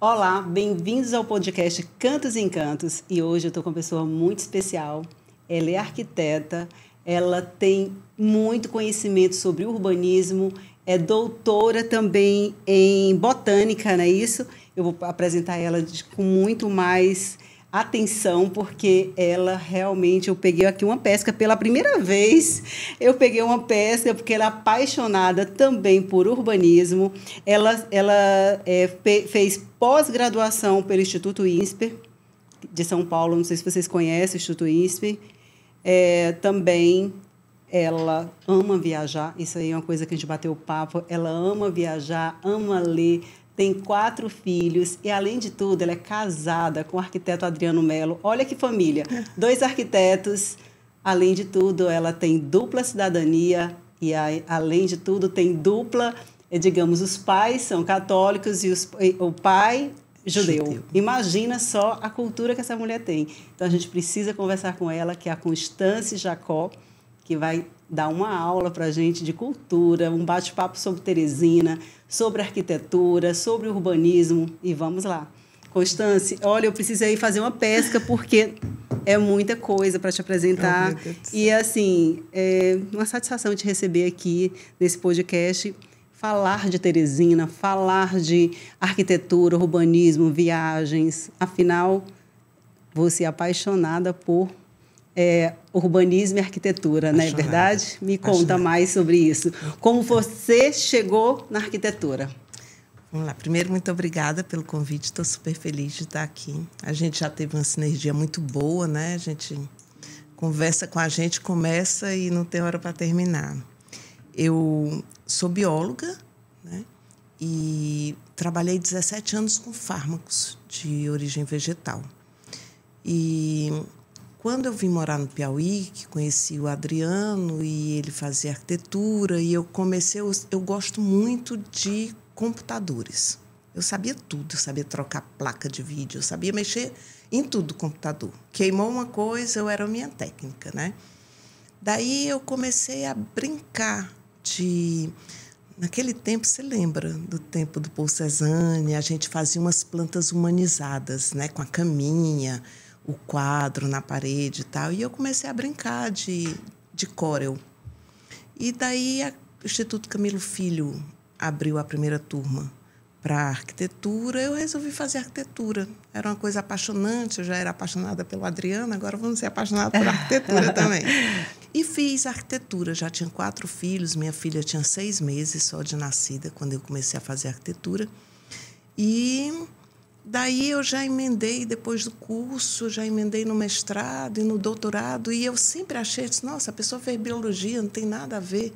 Olá, bem-vindos ao podcast Cantos e Encantos e hoje eu estou com uma pessoa muito especial. Ela é arquiteta, ela tem muito conhecimento sobre urbanismo, é doutora também em botânica, não é isso? Eu vou apresentar ela com muito mais atenção, porque ela realmente. Eu peguei aqui uma pesca pela primeira vez. Eu peguei uma pesca porque ela é apaixonada também por urbanismo. Ela, ela é, fez pós-graduação pelo Instituto INSPER de São Paulo. Não sei se vocês conhecem o Instituto INSPER. É, também ela ama viajar, isso aí é uma coisa que a gente bateu o papo. Ela ama viajar, ama ler, tem quatro filhos e, além de tudo, ela é casada com o arquiteto Adriano Melo. Olha que família! Dois arquitetos. Além de tudo, ela tem dupla cidadania e, além de tudo, tem dupla. Eh, digamos, os pais são católicos e, os, e o pai Judeu. judeu. Imagina só a cultura que essa mulher tem. Então a gente precisa conversar com ela, que é a Constance Jacó que vai dar uma aula para a gente de cultura, um bate-papo sobre Teresina, sobre arquitetura, sobre urbanismo e vamos lá. Constance, olha, eu precisei fazer uma pesca porque é muita coisa para te apresentar. Oh, e assim, é uma satisfação te receber aqui nesse podcast, falar de Teresina, falar de arquitetura, urbanismo, viagens. Afinal, você é apaixonada por é, urbanismo e arquitetura, não né, é verdade? Me conta mais sobre isso. Como você chegou na arquitetura? Vamos lá. Primeiro, muito obrigada pelo convite. Estou super feliz de estar aqui. A gente já teve uma sinergia muito boa, né? A gente conversa com a gente, começa e não tem hora para terminar. Eu sou bióloga, né? E trabalhei 17 anos com fármacos de origem vegetal. E quando eu vim morar no Piauí, que conheci o Adriano e ele fazia arquitetura, e eu comecei, eu, eu gosto muito de computadores. Eu sabia tudo, eu sabia trocar placa de vídeo, eu sabia mexer em tudo o computador. Queimou uma coisa, eu era a minha técnica, né? Daí eu comecei a brincar de naquele tempo, você lembra do tempo do Paul Cézanne, a gente fazia umas plantas humanizadas, né, com a caminha o quadro na parede e tal. E eu comecei a brincar de, de Corel. E daí o Instituto Camilo Filho abriu a primeira turma para arquitetura, eu resolvi fazer arquitetura. Era uma coisa apaixonante, eu já era apaixonada pelo Adriano, agora vamos ser apaixonada por arquitetura também. E fiz arquitetura, já tinha quatro filhos, minha filha tinha seis meses só de nascida quando eu comecei a fazer arquitetura. E Daí eu já emendei depois do curso, já emendei no mestrado e no doutorado, e eu sempre achei, nossa, a pessoa fez biologia, não tem nada a ver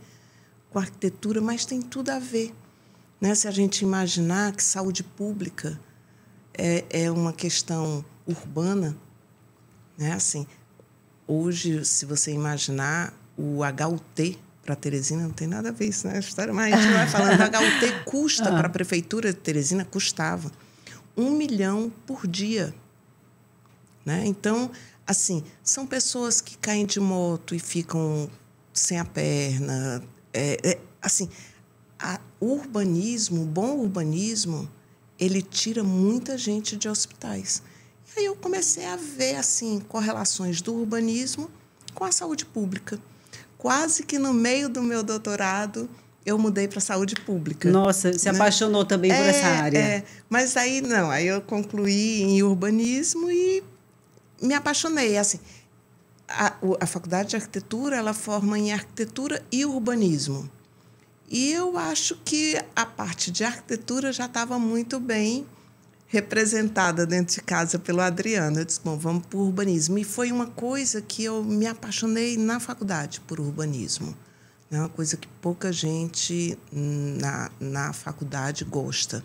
com arquitetura, mas tem tudo a ver. Né? Se a gente imaginar que saúde pública é, é uma questão urbana, né? assim, hoje, se você imaginar o HUT para Teresina, não tem nada a ver isso, né? A história, mas a gente vai falando, o HUT custa para a ah. prefeitura de Teresina, custava um milhão por dia. Né? Então, assim, são pessoas que caem de moto e ficam sem a perna. É, é, assim, a, o urbanismo, o bom urbanismo, ele tira muita gente de hospitais. E aí eu comecei a ver assim correlações do urbanismo com a saúde pública. Quase que no meio do meu doutorado, eu mudei para a saúde pública. Nossa, se né? apaixonou também é, por essa é, área. É, mas aí não, aí eu concluí em urbanismo e me apaixonei, assim. A, a faculdade de arquitetura, ela forma em arquitetura e urbanismo. E eu acho que a parte de arquitetura já estava muito bem representada dentro de casa pelo Adriano. Eu disse, bom, vamos para o urbanismo. E foi uma coisa que eu me apaixonei na faculdade por urbanismo. É uma coisa que pouca gente na, na faculdade gosta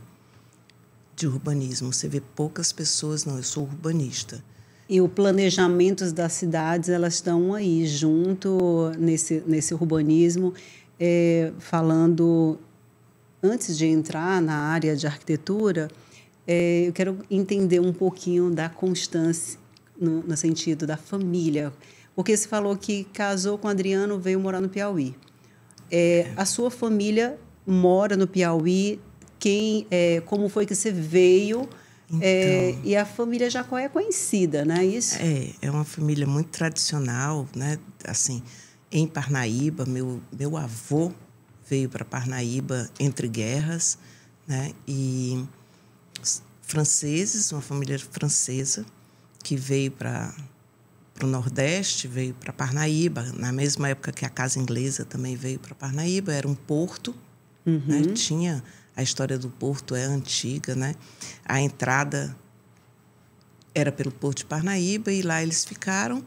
de urbanismo. Você vê poucas pessoas, não, eu sou urbanista. E os planejamentos das cidades, elas estão aí junto nesse, nesse urbanismo, é, falando, antes de entrar na área de arquitetura, é, eu quero entender um pouquinho da constância, no, no, sentido da família. Porque você falou que casou com Adriano, veio morar no Piauí. É, a sua família mora no Piauí? Quem, é, como foi que você veio? É, então, é, e a família Jacó é conhecida, não é isso? É, é uma família muito tradicional, né? Assim, em Parnaíba, meu, meu avô veio para Parnaíba entre guerras, né? E franceses, uma família francesa que veio para para o Nordeste, veio para Parnaíba, na mesma época que a Casa Inglesa também veio para Parnaíba, era um porto, né? uhum. né? tinha a história do porto é antiga, né? A entrada era pelo porto de Parnaíba e lá eles ficaram.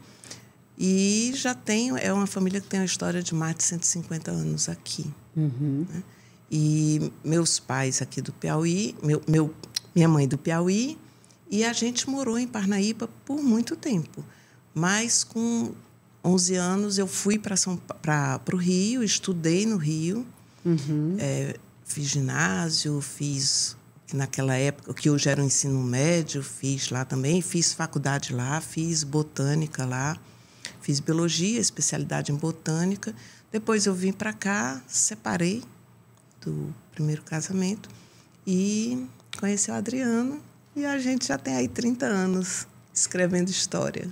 E já tem, é uma família que tem uma história de mais de 150 anos aqui. Uhum. Né? E meus pais aqui do Piauí, meu, meu, minha mãe do Piauí, e a gente morou em Parnaíba por muito tempo. Mas com 11 anos eu fui para o Rio, estudei no Rio, uhum. é, fiz ginásio, fiz naquela época que hoje era o ensino médio, fiz lá também, fiz faculdade lá, fiz botânica lá, fiz biologia, especialidade em botânica. Depois eu vim para cá, separei do primeiro casamento e conheci o Adriano e a gente já tem aí 30 anos escrevendo história.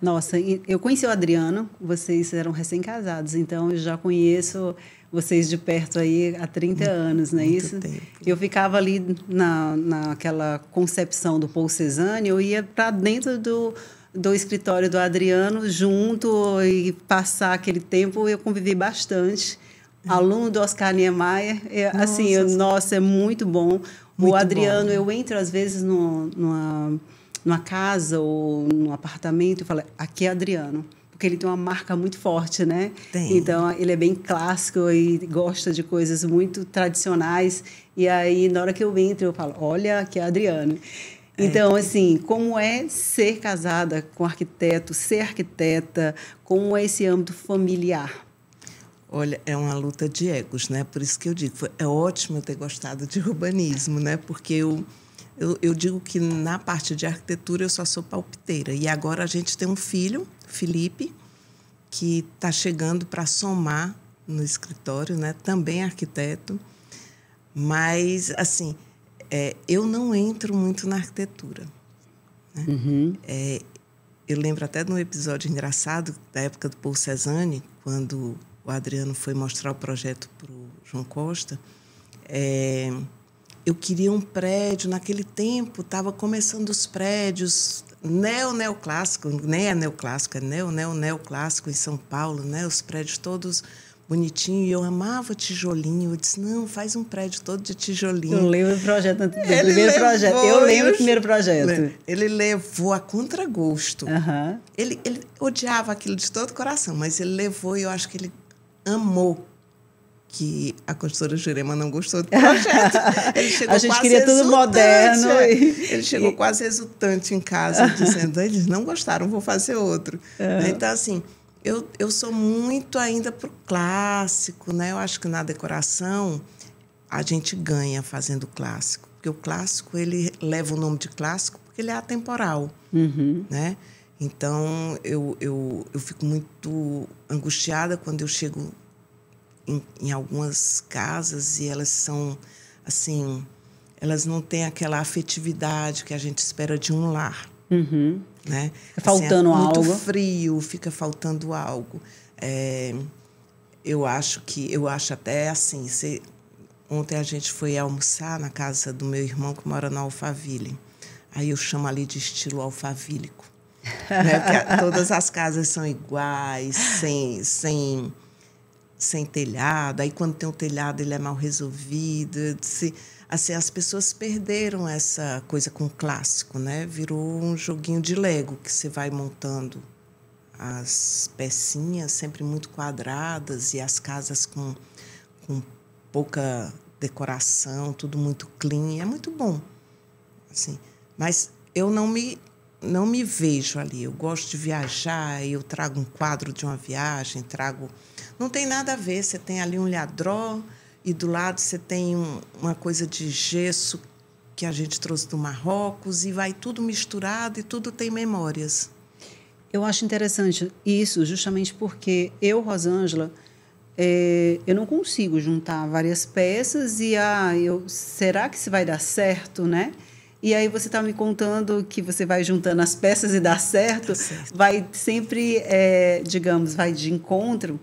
Nossa, eu conheci o Adriano, vocês eram recém-casados, então eu já conheço vocês de perto aí há 30 muito, anos, não é isso? Tempo. Eu ficava ali na, naquela concepção do Paul Cezanne, eu ia para dentro do, do escritório do Adriano junto e passar aquele tempo, eu convivi bastante. É. Aluno do Oscar Niemeyer, é, nossa, assim, eu, nossa, é muito bom. Muito o Adriano, bom, né? eu entro às vezes no, numa numa casa ou num apartamento e fala: aqui é Adriano porque ele tem uma marca muito forte, né? Tem. Então ele é bem clássico e gosta de coisas muito tradicionais. E aí na hora que eu entro eu falo, olha aqui é Adriano. É. Então assim, como é ser casada com arquiteto, ser arquiteta, como é esse âmbito familiar? Olha, é uma luta de egos, né? Por isso que eu digo, é ótimo eu ter gostado de urbanismo, né? Porque eu eu, eu, digo que na parte de arquitetura eu só sou palpiteira. E agora a gente tem um filho, Felipe, que está chegando para somar no escritório, né? também arquiteto. Mas, assim, é, eu não entro muito na arquitetura. Né? Uhum. É, eu lembro até de um episódio engraçado da época do Paul Cezanne, quando o Adriano foi mostrar o projeto para o João Costa. É, eu queria um prédio. Naquele tempo, estava começando os prédios neo-neoclássico, nem é neoclássico, é neo-neo-neoclássico em São Paulo, né? Os prédios todos bonitinho e eu amava tijolinho. Eu disse: não, faz um prédio todo de tijolinho. Eu lembro do projeto, do Ele primeiro levou, projeto. Eu lembro do primeiro projeto. Ele levou a contragosto. Uhum. Ele, ele odiava aquilo de todo o coração, mas ele levou e eu acho que ele amou que a construtora Jurema não gostou do projeto. Ele chegou a gente quase queria tudo moderno. É. Ele chegou quase exultante em casa, dizendo: eles não gostaram, vou fazer outro. É. Então, assim, eu, eu sou muito ainda para o clássico, né? Eu acho que na decoração a gente ganha fazendo clássico, porque o clássico ele leva o nome de clássico porque ele é atemporal, uhum. né? Então eu, eu, eu fico muito angustiada quando eu chego em, em algumas casas e elas são assim, elas não têm aquela afetividade que a gente espera de um lar. Uhum. Né? Assim, é faltando é muito algo. frio, fica faltando algo. É, eu acho que, eu acho até assim, se, ontem a gente foi almoçar na casa do meu irmão que mora na Alphaville. Aí eu chamo ali de estilo alfavílico. né? Porque todas as casas são iguais, sem, sem sem telhado, aí quando tem um telhado ele é mal resolvido. Se, assim, as pessoas perderam essa coisa com o clássico, né? Virou um joguinho de Lego que você vai montando as pecinhas sempre muito quadradas e as casas com, com pouca decoração, tudo muito clean, é muito bom. Assim, mas eu não me não me vejo ali. Eu gosto de viajar, eu trago um quadro de uma viagem, trago não tem nada a ver. Você tem ali um lhadró e do lado você tem um, uma coisa de gesso que a gente trouxe do Marrocos e vai tudo misturado e tudo tem memórias. Eu acho interessante isso, justamente porque eu, Rosângela, é, eu não consigo juntar várias peças e ah, eu, será que isso vai dar certo, né? E aí você está me contando que você vai juntando as peças e dá certo, dá certo. vai sempre, é, digamos, vai de encontro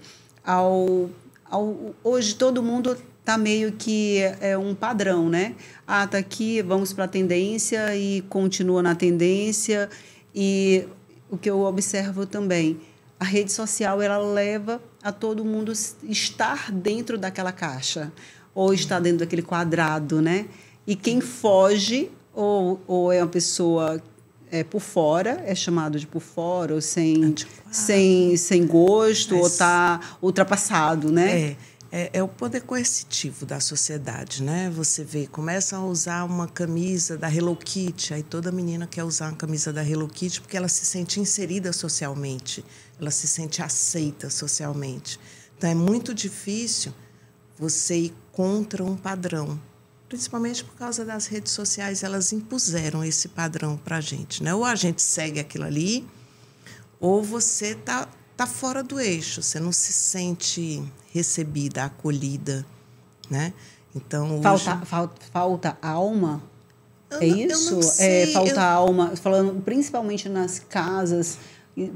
ao, ao hoje todo mundo está meio que é um padrão, né? Ah, tá aqui, vamos para a tendência e continua na tendência e o que eu observo também, a rede social ela leva a todo mundo estar dentro daquela caixa ou estar dentro daquele quadrado, né? E quem foge ou, ou é uma pessoa é, por fora, é chamado de por fora, ou sem, sem, sem gosto, Mas... ou está ultrapassado, né? É. É, é, o poder coercitivo da sociedade, né? Você vê, começam a usar uma camisa da Hello Kitty, aí toda menina quer usar uma camisa da Hello Kitty porque ela se sente inserida socialmente, ela se sente aceita socialmente. Então é muito difícil você ir contra um padrão principalmente por causa das redes sociais, elas impuseram esse padrão para a gente. Né? Ou a gente segue aquilo ali, ou você está tá fora do eixo, você não se sente recebida, acolhida. Né? Então, falta, hoje... falta, falta alma? Eu é não, isso? É, falta eu... alma. Falando principalmente nas casas,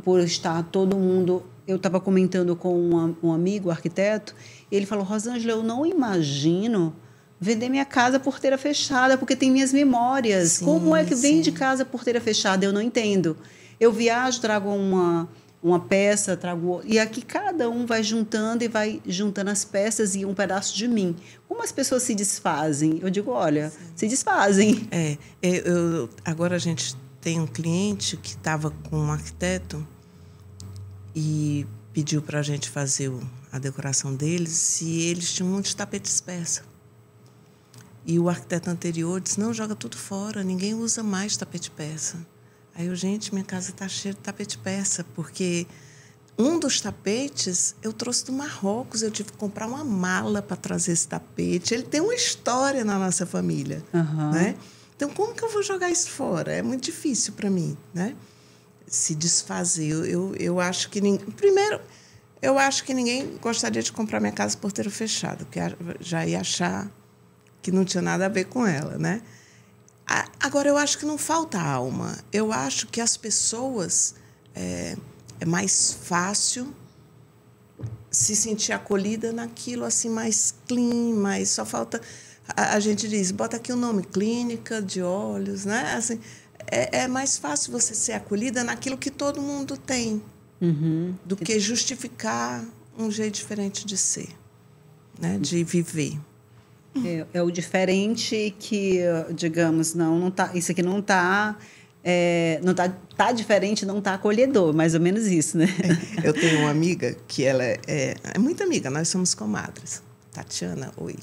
por estar todo mundo. Eu estava comentando com um, um amigo, arquiteto, e ele falou: Rosângela, eu não imagino vender minha casa porteira fechada, porque tem minhas memórias. Sim, Como é que sim. vende casa porteira fechada? Eu não entendo. Eu viajo, trago uma, uma peça, trago. E aqui cada um vai juntando e vai juntando as peças e um pedaço de mim. Como as pessoas se desfazem? Eu digo, olha, sim. se desfazem. É, eu, agora a gente tem um cliente que estava com um arquiteto e pediu para a gente fazer a decoração deles e eles tinham muitos tapetes persa. E o arquiteto anterior disse: não, joga tudo fora, ninguém usa mais tapete persa. Aí eu, gente, minha casa está cheia de tapete persa, porque um dos tapetes eu trouxe do Marrocos, eu tive que comprar uma mala para trazer esse tapete. Ele tem uma história na nossa família, uhum. né? Então, como que eu vou jogar isso fora? É muito difícil para mim, né? Se desfazer. Eu, eu, eu acho que Primeiro, eu acho que ninguém gostaria de comprar minha casa porteiro fechado, porque já ia achar que não tinha nada a ver com ela, né? Agora, eu acho que não falta alma. Eu acho que as pessoas é, é mais fácil se sentir acolhida naquilo assim mais clean, mais só falta a, a gente diz bota aqui o um nome clínica de olhos, né? Assim é, é, mais fácil você ser acolhida naquilo que todo mundo tem uhum. do que justificar um jeito diferente de ser, né? De viver. É, é o diferente que, digamos, não, não tá, isso aqui não está é, não tá, tá diferente, não tá acolhedor, mais ou menos isso, né? Eu tenho uma amiga que ela é, é, é muito amiga, nós somos comadres. Tatiana, oi.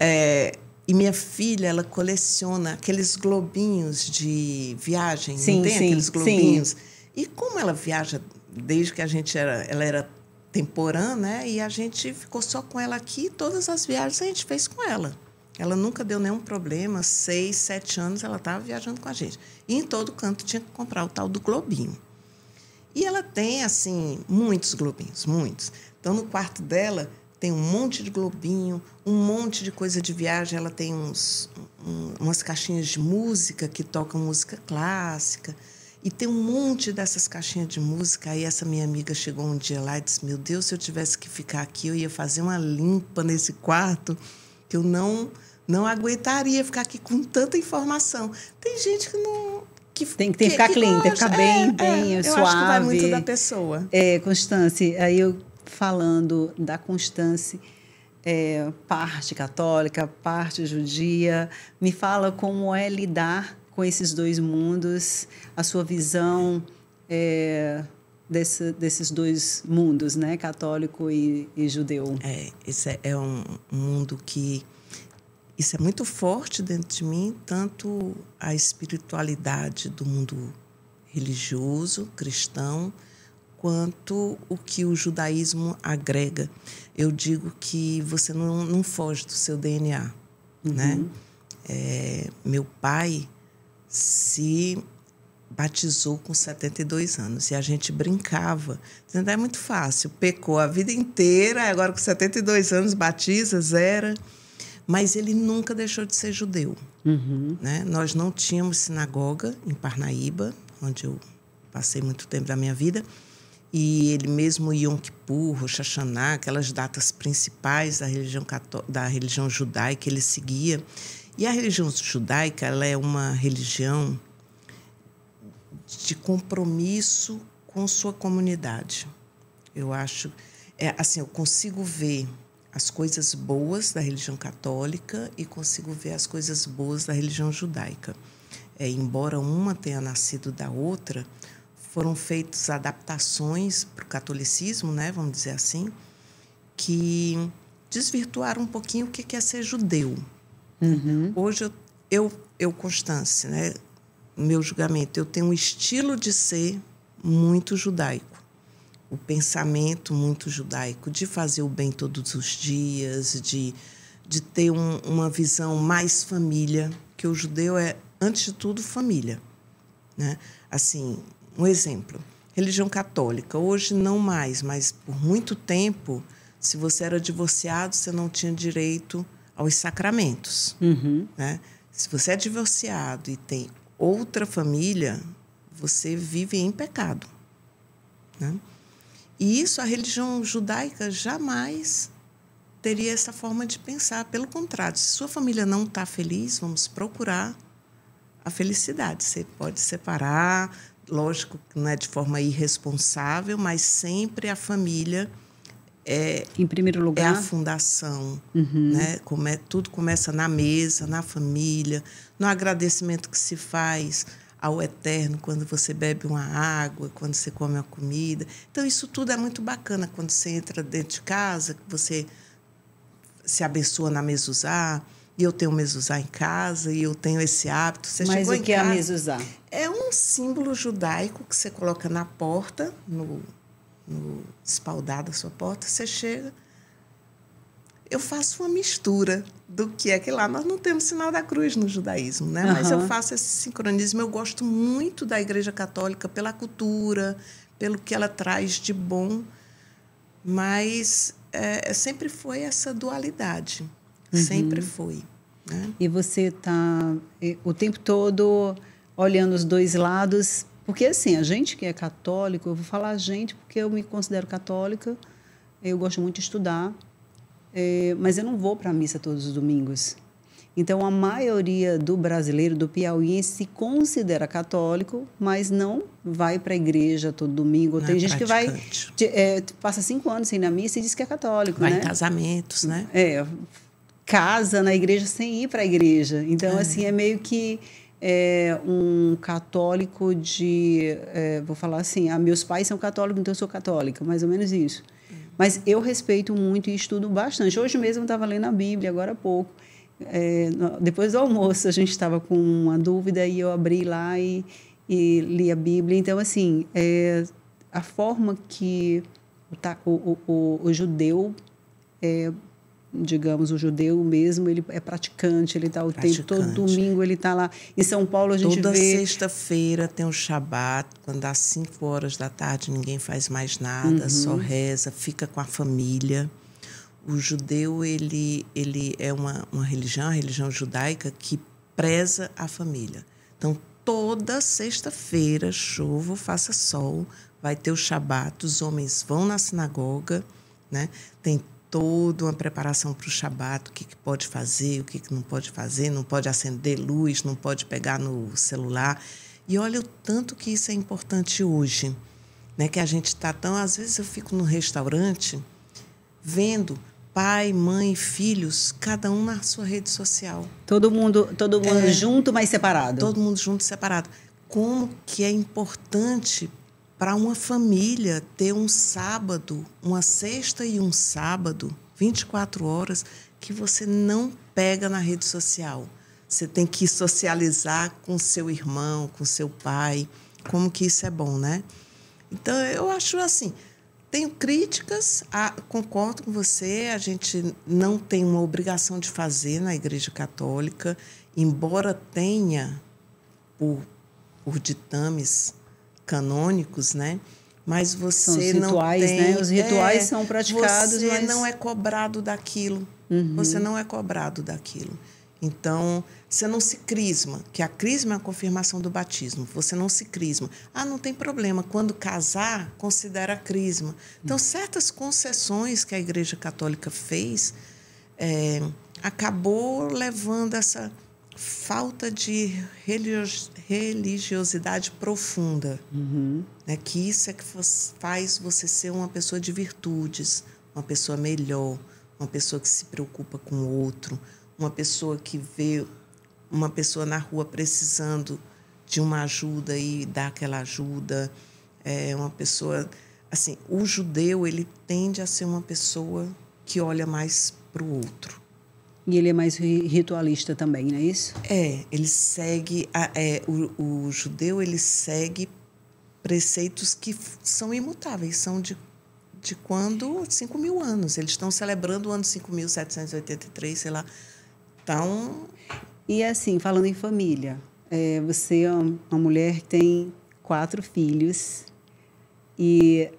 É, e minha filha, ela coleciona aqueles globinhos de viagem, sim, não tem sim, aqueles globinhos? Sim. E como ela viaja desde que a gente era, ela era temporã, né? E a gente ficou só com ela aqui. Todas as viagens a gente fez com ela. Ela nunca deu nenhum problema. Seis, sete anos ela estava viajando com a gente. E em todo canto tinha que comprar o tal do globinho. E ela tem, assim, muitos globinhos, muitos. Então, no quarto dela tem um monte de globinho, um monte de coisa de viagem. Ela tem uns, um, umas caixinhas de música que tocam música clássica. E tem um monte dessas caixinhas de música. Aí essa minha amiga chegou um dia lá e disse: Meu Deus, se eu tivesse que ficar aqui, eu ia fazer uma limpa nesse quarto, que eu não não aguentaria ficar aqui com tanta informação. Tem gente que não. Que, tem que, que ficar que clean, gosta. tem que ficar bem, é, bem, é, suave. Eu acho que vai muito da pessoa. É, Constance, aí eu falando da Constance. É, parte católica, parte judia, me fala como é lidar com esses dois mundos, a sua visão é, desse, desses dois mundos, né? Católico e, e judeu. É, esse é, é, um mundo que isso é muito forte dentro de mim, tanto a espiritualidade do mundo religioso, cristão, quanto o que o judaísmo agrega. Eu digo que você não, não foge do seu DNA, né? uhum. né? É, meu pai se batizou com 72 anos. E a gente brincava, dizendo, é muito fácil, pecou a vida inteira, agora com 72 anos batiza, zera. Mas ele nunca deixou de ser judeu. Uhum. Né? Nós não tínhamos sinagoga em Parnaíba, onde eu passei muito tempo da minha vida. E ele mesmo, Yom Kippur, Rosh aquelas datas principais da religião, cató da religião judaica, ele seguia. E a religião judaica ela é uma religião de compromisso com sua comunidade. Eu acho, é, assim, eu consigo ver as coisas boas da religião católica e consigo ver as coisas boas da religião judaica. É, embora uma tenha nascido da outra, foram feitas adaptações para o catolicismo, né, vamos dizer assim, que desvirtuaram um pouquinho o que é ser judeu, Uhum. Hoje eu, eu, eu né? meu julgamento, eu tenho um estilo de ser muito judaico. O pensamento muito judaico de fazer o bem todos os dias, de, de ter um, uma visão mais família, que o judeu é, antes de tudo, família. Né? Assim, um exemplo, religião católica. Hoje não mais, mas por muito tempo, se você era divorciado, você não tinha direito aos sacramentos. Uhum. Né? Se você é divorciado e tem outra família, você vive em pecado. Né? E isso a religião judaica jamais teria essa forma de pensar. Pelo contrário, se sua família não está feliz, vamos procurar a felicidade. Você pode separar, lógico, não é de forma irresponsável, mas sempre a família é em primeiro lugar é a fundação, uhum. né? Como é, tudo começa na mesa, na família, no agradecimento que se faz ao eterno quando você bebe uma água, quando você come uma comida. Então isso tudo é muito bacana quando você entra dentro de casa, que você se abençoa na mezuzá. E eu tenho mezuzá em casa e eu tenho esse hábito. Você Mas chegou o que em casa, é a mezuzá? É um símbolo judaico que você coloca na porta, no no espaldar da sua porta, você chega. Eu faço uma mistura do que é que lá nós não temos sinal da cruz no judaísmo, né? Uhum. Mas eu faço esse sincronismo. Eu gosto muito da Igreja Católica pela cultura, pelo que ela traz de bom, mas é, é sempre foi essa dualidade, uhum. sempre foi. Né? E você está o tempo todo olhando os dois lados porque, assim, a gente que é católico, eu vou falar a gente porque eu me considero católica, eu gosto muito de estudar, é, mas eu não vou para a missa todos os domingos. Então, a maioria do brasileiro, do piauiense, se considera católico, mas não vai para a igreja todo domingo. Não é Tem é gente praticante. que vai, é, passa cinco anos sem ir na missa e diz que é católico. Vai né? em casamentos, né? É, casa na igreja sem ir para a igreja. Então, é. assim, é meio que é, um católico de. É, vou falar assim: ah, meus pais são católicos, então eu sou católica, mais ou menos isso. Mas eu respeito muito e estudo bastante. Hoje mesmo eu estava lendo a Bíblia, agora há pouco. É, depois do almoço a gente estava com uma dúvida e eu abri lá e, e li a Bíblia. Então, assim, é, a forma que o, o, o, o judeu é, digamos, o judeu mesmo, ele é praticante, ele está o tempo todo domingo, ele está lá. Em São Paulo a gente Toda vê... Toda sexta-feira tem o Shabat, quando às 5 horas da tarde ninguém faz mais nada, uhum. só reza, fica com a família. O judeu, ele, ele é uma, uma religião, a religião judaica, que preza a família. Então, toda sexta-feira, chova, faça sol, vai ter o Shabat, os homens vão na sinagoga, né? Tem toda uma preparação para o Shabat, o que, que pode fazer, o que, que não pode fazer, não pode acender luz, não pode pegar no celular. E olha o tanto que isso é importante hoje, né? Que a gente está tão. Às vezes eu fico no restaurante vendo pai, mãe, filhos, cada um na sua rede social. Todo mundo, todo mundo é, junto, mas separado. Todo mundo junto, separado. Como que é importante para uma família ter um sábado, uma sexta e um sábado, 24 horas, que você não pega na rede social. Você tem que socializar com seu irmão, com seu pai. Como que isso é bom, né? Então, eu acho assim. Tenho críticas, a, concordo com você, a gente não tem uma obrigação de fazer na Igreja Católica, embora tenha, por, por ditames canônicos, né? Mas você rituais, não tem. Né? Os rituais é, são praticados, você mas... não é cobrado daquilo. Uhum. Você não é cobrado daquilo. Então, você não se crisma, que a crisma é a confirmação do batismo. Você não se crisma. Ah, não tem problema. Quando casar, considera crisma. Então, certas concessões que a Igreja Católica fez é, acabou levando essa falta de religiosidade profunda, uhum. né? que isso é que faz você ser uma pessoa de virtudes, uma pessoa melhor, uma pessoa que se preocupa com o outro, uma pessoa que vê uma pessoa na rua precisando de uma ajuda e dá aquela ajuda, é uma pessoa assim, o judeu ele tende a ser uma pessoa que olha mais para o outro. E ele é mais ritualista também, não é isso? É, ele segue. A, é, o, o, judeu ele segue preceitos que são imutáveis, são de, de quando? 5 mil anos. Eles estão celebrando o ano 5.783, sei lá. Então. E é assim, falando em família, é, você é uma mulher que tem quatro filhos e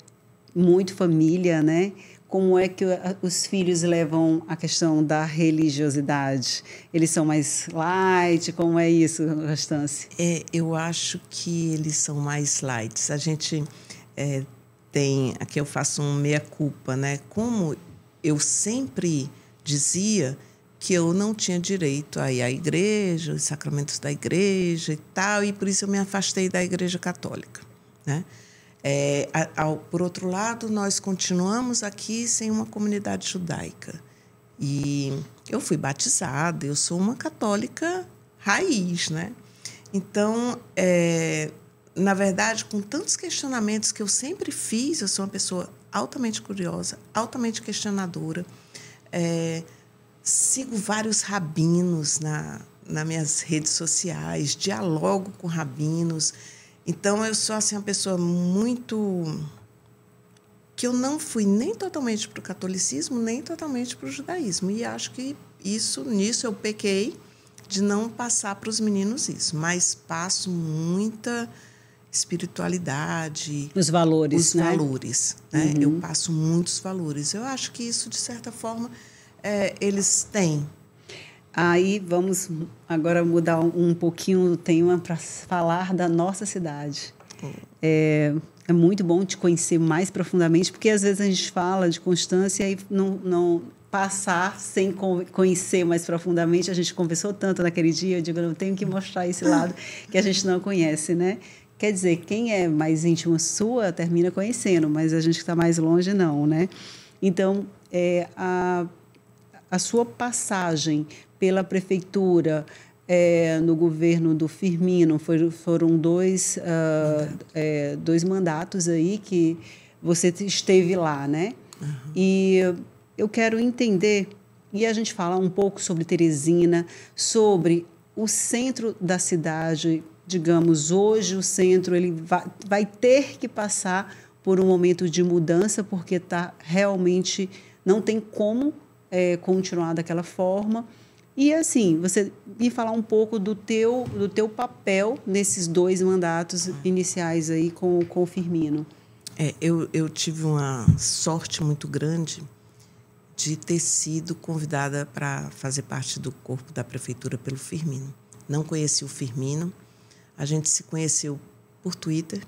muito família, né? como é que ah, os filhos levam a questão da religiosidade? Eles são mais light? Como é isso, Constance? É, eu acho que eles são mais light. A gente é, tem. Aqui eu faço um meia-culpa, né? Como eu sempre dizia que eu não tinha direito a ir à igreja, os sacramentos da igreja e tal, e por isso eu me afastei da igreja católica, né? É, ao, por outro lado, nós continuamos aqui sem uma comunidade judaica. E eu fui batizada, eu sou uma católica raiz, né? Então, é, na verdade, com tantos questionamentos que eu sempre fiz, eu sou uma pessoa altamente curiosa, altamente questionadora, é, sigo vários rabinos na, nas minhas redes sociais, dialogo com rabinos então eu sou assim uma pessoa muito que eu não fui nem totalmente para o catolicismo nem totalmente para o judaísmo e acho que isso nisso eu pequei de não passar para os meninos isso, mas passo muita espiritualidade, os valores, os né? valores. Né? Uhum. Eu passo muitos valores. Eu acho que isso de certa forma é, eles têm Aí vamos agora mudar um, pouquinho o tema para falar da nossa cidade. É, é muito bom te conhecer mais profundamente, porque às vezes a gente fala de Constância e não, não passar sem conhecer mais profundamente. A gente conversou tanto naquele dia, eu digo, eu tenho que mostrar esse lado que a gente não conhece, né? Quer dizer, quem é mais íntimo sua termina conhecendo, mas a gente que está mais longe, não, né? Então, é, a, a sua passagem pela prefeitura é, no governo do Firmino. Foi, foram dois, uh, ah, Mandato. é, dois mandatos aí que você esteve lá, né? Uhum. E eu quero entender e a gente falar um pouco sobre Teresina, sobre o centro da cidade, digamos, hoje o centro ele vai, vai ter que passar por um momento de mudança porque tá realmente não tem como é, continuar daquela forma. E assim, você me falar um pouco do teu, do teu papel nesses dois mandatos iniciais aí com, com o Firmino. É, eu, eu tive uma sorte muito grande de ter sido convidada para fazer parte do corpo da prefeitura pelo Firmino. Não conheci o Firmino, a gente se conheceu por Twitter,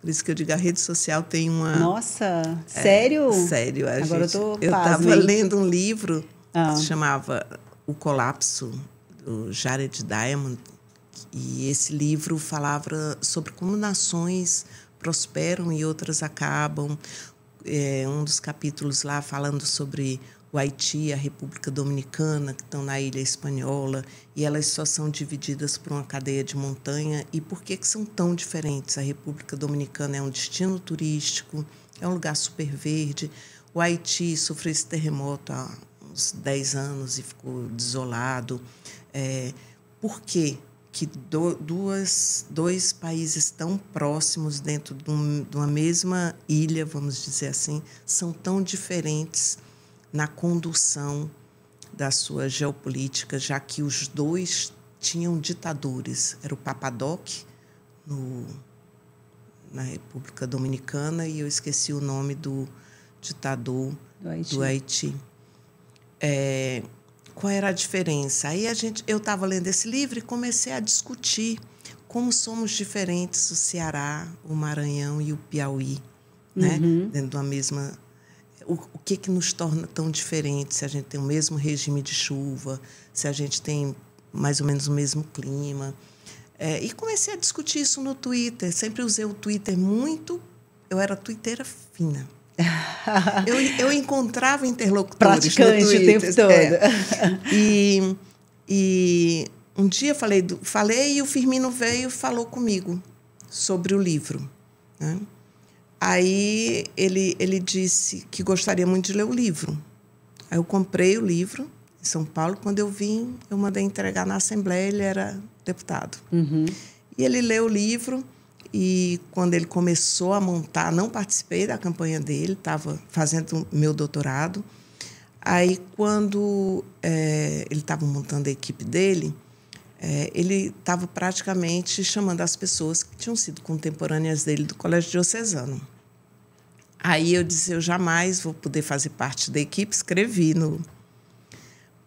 por isso que eu digo, a rede social tem uma. Nossa, é, sério? Sério. A Agora gente, eu tô. Eu estava lendo um livro ah. que se chamava o colapso do Jared Diamond e esse livro falava sobre como nações prosperam e outras acabam. É, um dos capítulos lá falando sobre o Haiti, a República Dominicana, que estão na Ilha Espanhola, e elas só são divididas por uma cadeia de montanha. E por que, que são tão diferentes? A República Dominicana é um destino turístico, é um lugar super verde. O Haiti sofreu esse terremoto há uns 10 anos e ficou desolado. É, por que que do, duas, dois países tão próximos dentro de, um, de, uma mesma ilha, vamos dizer assim, são tão diferentes na condução da sua geopolítica, já que os dois tinham ditadores. Era o Papadoc no, na República Dominicana e eu esqueci o nome do ditador do Haiti. Do Haiti é, qual era a diferença. Aí a gente, eu estava lendo esse livro e comecei a discutir como somos diferentes o Ceará, o Maranhão e o Piauí, né? Uhum. Dentro da mesma o, o, que que nos torna tão diferentes? Se a gente tem o mesmo regime de chuva, se a gente tem mais ou menos o mesmo clima. É, e comecei a discutir isso no Twitter. Sempre usei o Twitter muito. Eu era twitteira fina eu, eu encontrava interlocutores Praticante no Twitter, o tempo todo. É. E, e um dia falei, do, falei e o Firmino veio falou comigo sobre o livro. Né? Aí ele, ele disse que gostaria muito de ler o livro. Aí eu comprei o livro em São Paulo. Quando eu vim, eu mandei entregar na Assembleia, ele era deputado. Uhum. E ele leu o livro e quando ele começou a montar, não participei da campanha dele, estava fazendo meu doutorado. Aí, quando é, ele estava montando a equipe dele, é, ele estava praticamente chamando as pessoas que tinham sido contemporâneas dele do Colégio Diocesano. Aí eu disse: eu jamais vou poder fazer parte da equipe, escrevi no.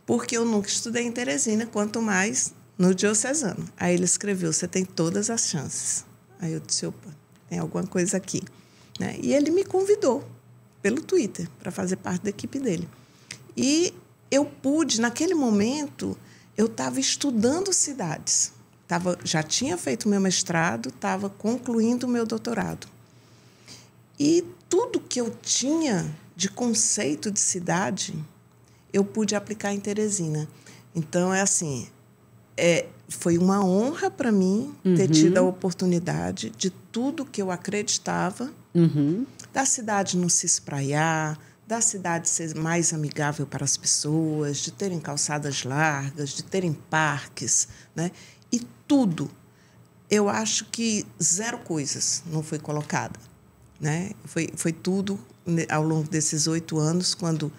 Porque eu nunca estudei em Teresina, quanto mais no Diocesano. Aí ele escreveu: você tem todas as chances. Aí eu disse, opa, tem alguma coisa aqui. Né? E ele me convidou pelo Twitter para fazer parte da equipe dele. E eu pude, naquele momento, eu estava estudando cidades. Tava, já tinha feito meu mestrado, estava concluindo o meu doutorado. E tudo que eu tinha de conceito de cidade, eu pude aplicar em Teresina. Então, é assim, é, foi uma honra para mim uhum. ter tido a oportunidade de tudo que eu acreditava, uhum. da cidade não se espraiar, da cidade ser mais amigável para as pessoas, de terem calçadas largas, de terem parques, né? E tudo. Eu acho que zero coisas não foi colocada, né? Foi, foi tudo ao longo desses oito anos quando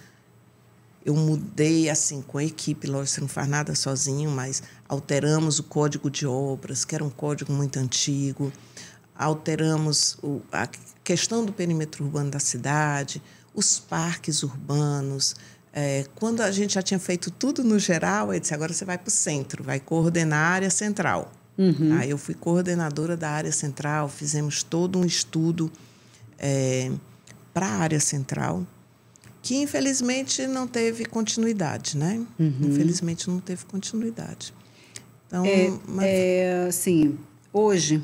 eu mudei assim com a equipe, lógico, você não faz nada sozinho, mas alteramos o código de obras, que era um código muito antigo, alteramos o, a questão do perímetro urbano da cidade, os parques urbanos. É, quando a gente já tinha feito tudo no geral, eu disse: agora você vai para o centro, vai coordenar a área central. Uhum. Aí eu fui coordenadora da área central, fizemos todo um estudo é, para a área central que infelizmente não teve continuidade, né? Uhum. Infelizmente não teve continuidade. Então, é, mas... é assim, hoje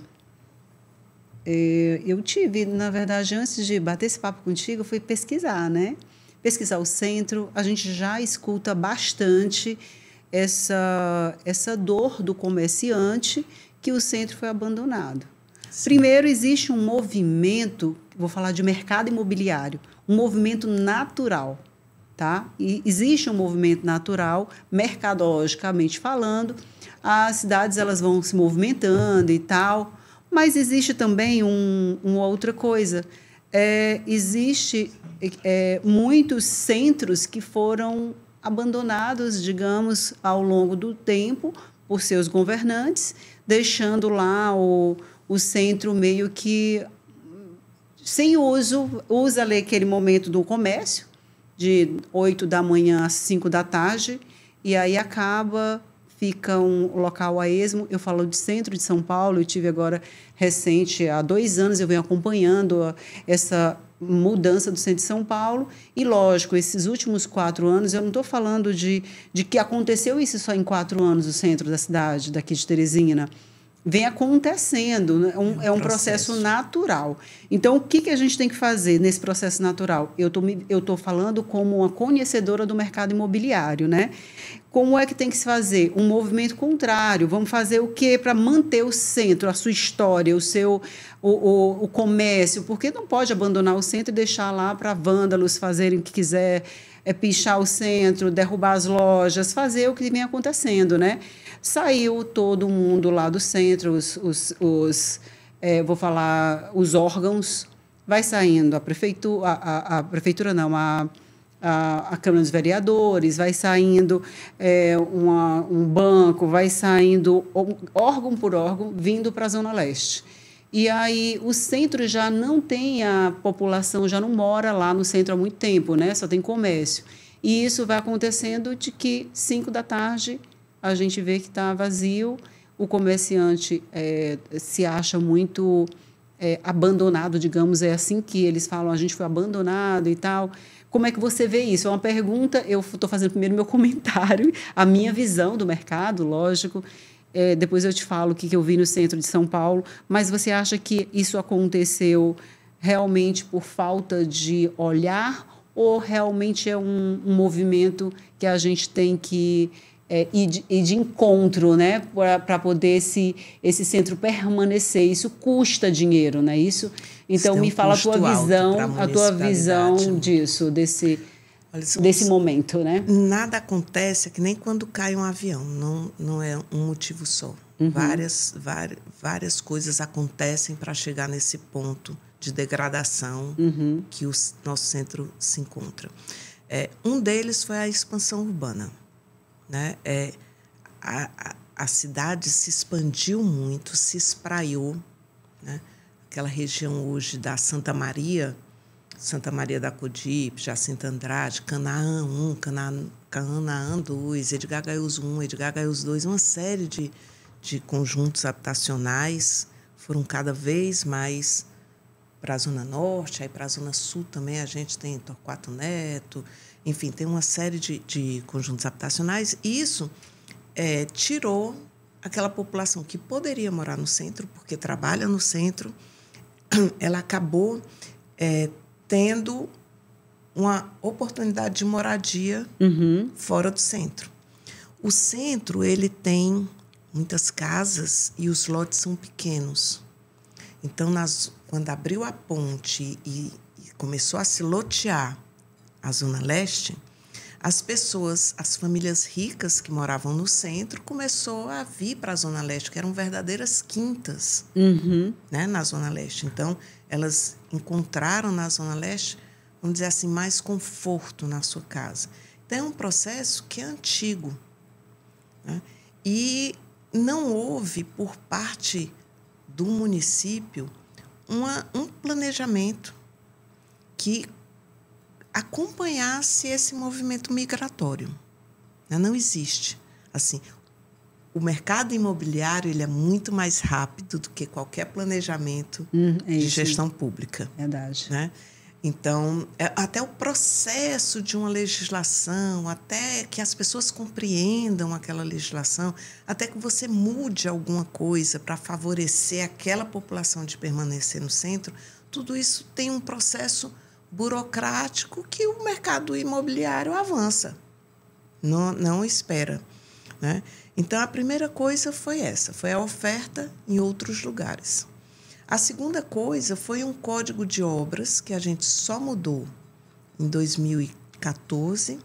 é, eu tive, na verdade, antes de bater esse papo contigo, fui pesquisar, né? Pesquisar o centro, a gente já escuta bastante essa essa dor do comerciante que o centro foi abandonado. Sim. Primeiro existe um movimento vou falar de mercado imobiliário, um movimento natural. Tá? E existe um movimento natural, mercadologicamente falando, as cidades elas vão se movimentando e tal, mas existe também um, uma outra coisa. É, existe é, muitos centros que foram abandonados, digamos, ao longo do tempo por seus governantes, deixando lá o, o centro meio que sem uso, usa ali aquele momento do comércio, de 8 da manhã às 5 da tarde, e aí acaba, fica um local a esmo. Eu falo de centro de São Paulo, eu tive agora recente, há dois anos eu venho acompanhando essa mudança do centro de São Paulo. E, lógico, esses últimos quatro anos, eu não estou falando de, de que aconteceu isso só em quatro anos, o centro da cidade, daqui de Teresina vem acontecendo, né? É é um, é um, processo. processo. natural. Então, o que, que a gente tem que fazer nesse processo natural? Eu tô, eu tô falando como uma conhecedora do mercado imobiliário, né? Como é que tem que se fazer? Um movimento contrário. Vamos fazer o quê para manter o centro, a sua história, o seu o, o, o comércio? Porque não pode abandonar o centro e deixar lá para vândalos fazerem o que quiser, é pichar o centro, derrubar as lojas, fazer o que vem acontecendo, né? Saiu todo mundo lá do centro, os, os, os é, vou falar, os órgãos, vai saindo a prefeitura, a, a, a prefeitura não, a, a, a, Câmara dos Vereadores, vai saindo é, uma, um banco, vai saindo órgão por órgão, vindo para a Zona Leste. E aí o centro já não tem a população, já não mora lá no centro há muito tempo, né? Só tem comércio. E isso vai acontecendo de que cinco da tarde a gente vê que está vazio, o comerciante é, se acha muito é, abandonado, digamos, é assim que eles falam, a gente foi abandonado e tal. Como é que você vê isso? É uma pergunta, eu estou fazendo primeiro meu comentário, a minha visão do mercado, lógico, é, depois eu te falo o que, que eu vi no centro de São Paulo, mas você acha que isso aconteceu realmente por falta de olhar ou realmente é um, um movimento que a gente tem que é, ir, de, ir, de, encontro, né, para poder esse, esse centro permanecer? Isso custa dinheiro, não é isso? Então isso me fala a tua visão, a tua visão né? disso, desse Olha, desse momento, né? Nada acontece que nem quando cai um avião, não, não é um motivo só. Uhum. Várias, várias, várias coisas acontecem para chegar nesse ponto de degradação uhum. que o nosso centro se encontra. É, um deles foi a expansão urbana. Né? É, a, a, a cidade se expandiu muito, se espraiou. Né? Aquela região hoje da Santa Maria, Santa Maria da Codipe, Jacinta Andrade, Canaã 1, Canaã, Canaã 2, Edgar Gaius 1, Edgar Gaius 2, uma série de, de conjuntos habitacionais foram cada vez mais para a Zona Norte, aí para a Zona Sul também a gente tem Torquato Neto, enfim, tem uma série de, de conjuntos habitacionais, e isso é, tirou aquela população que poderia morar no centro, porque trabalha no centro, ela acabou é, tendo uma oportunidade de moradia uhum. fora do centro. O centro ele tem muitas casas e os lotes são pequenos. Então, nas, quando abriu a ponte e, e começou a se lotear a Zona Leste, as pessoas, as famílias ricas que moravam no centro, começou a vir para a Zona Leste, que eram verdadeiras quintas uhum. né, na Zona Leste. Então, elas encontraram na Zona Leste, vamos dizer assim, mais conforto na sua casa. Então, é um processo que é antigo. Né? E não houve, por parte do município, uma, um planejamento que acompanhasse esse movimento migratório. Né? Não existe. Assim, o mercado imobiliário ele é muito mais rápido do que qualquer planejamento hum, é de gestão pública. Verdade. Né? Então, é, até o processo de uma legislação, até que as pessoas compreendam aquela legislação, até que você mude alguma coisa para favorecer aquela população de permanecer no centro, tudo isso tem um processo burocrático que o mercado imobiliário avança, não, não espera. Né? Então, a primeira coisa foi essa, foi a oferta em outros lugares. A segunda coisa foi um código de obras que a gente só mudou em 2014,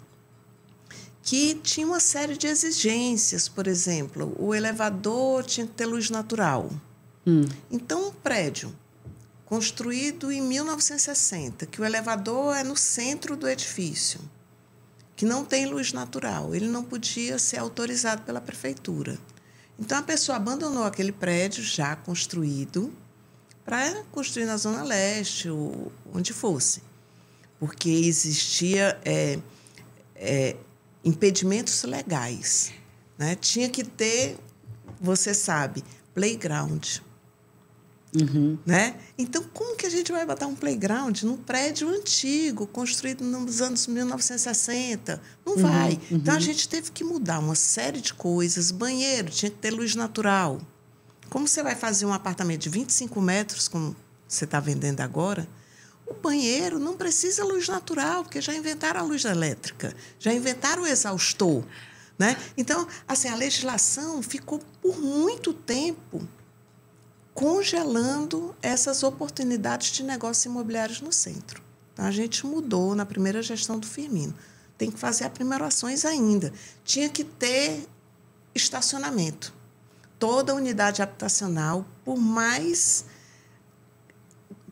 que tinha uma série de exigências, por exemplo, o elevador tinha que ter luz natural. Hum. Então, um prédio construído em 1960, que o elevador é no centro do edifício que não tem luz natural. Ele não podia ser autorizado pela prefeitura. Então a pessoa abandonou aquele prédio já construído para construir na Zona Leste, ou onde fosse, porque existia é, é, impedimentos legais. Né? Tinha que ter, você sabe, playground Uhum. Né? Então, como que a gente vai botar um playground num prédio antigo, construído nos anos 1960? Não uhum. vai. Uhum. Então, a uhum. gente teve que mudar uma série de coisas. Banheiro, tinha que ter luz natural. Como você vai fazer um apartamento de 25 metros, como você está vendendo agora? O banheiro não precisa luz natural, porque já inventaram a luz elétrica, já inventaram o exaustor. Né? Então, assim, a legislação ficou por muito tempo congelando essas oportunidades de negócios imobiliários no centro. Então, a gente mudou na primeira gestão do Firmino. Tem que fazer ações ainda. Tinha que ter estacionamento. Toda unidade habitacional, por mais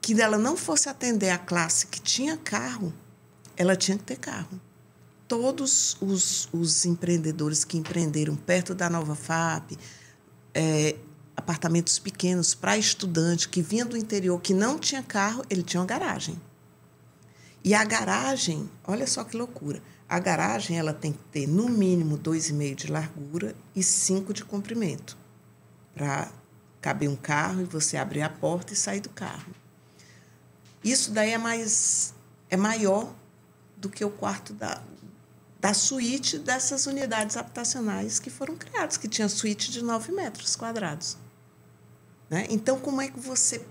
que ela não fosse atender a classe que tinha carro, ela tinha que ter carro. Todos os, os empreendedores que empreenderam perto da nova FAP, é, apartamentos pequenos para estudante que vinha do interior, que não tinha carro, ele tinha uma garagem. E a garagem, olha só que loucura, a garagem ela tem que ter no mínimo 2,5 de largura e 5 de comprimento para caber um carro e você abrir a porta e sair do carro. Isso daí é mais é maior do que o quarto da, da suíte dessas unidades habitacionais que foram criadas, que tinha suíte de 9 metros quadrados. Né? Então, como é que você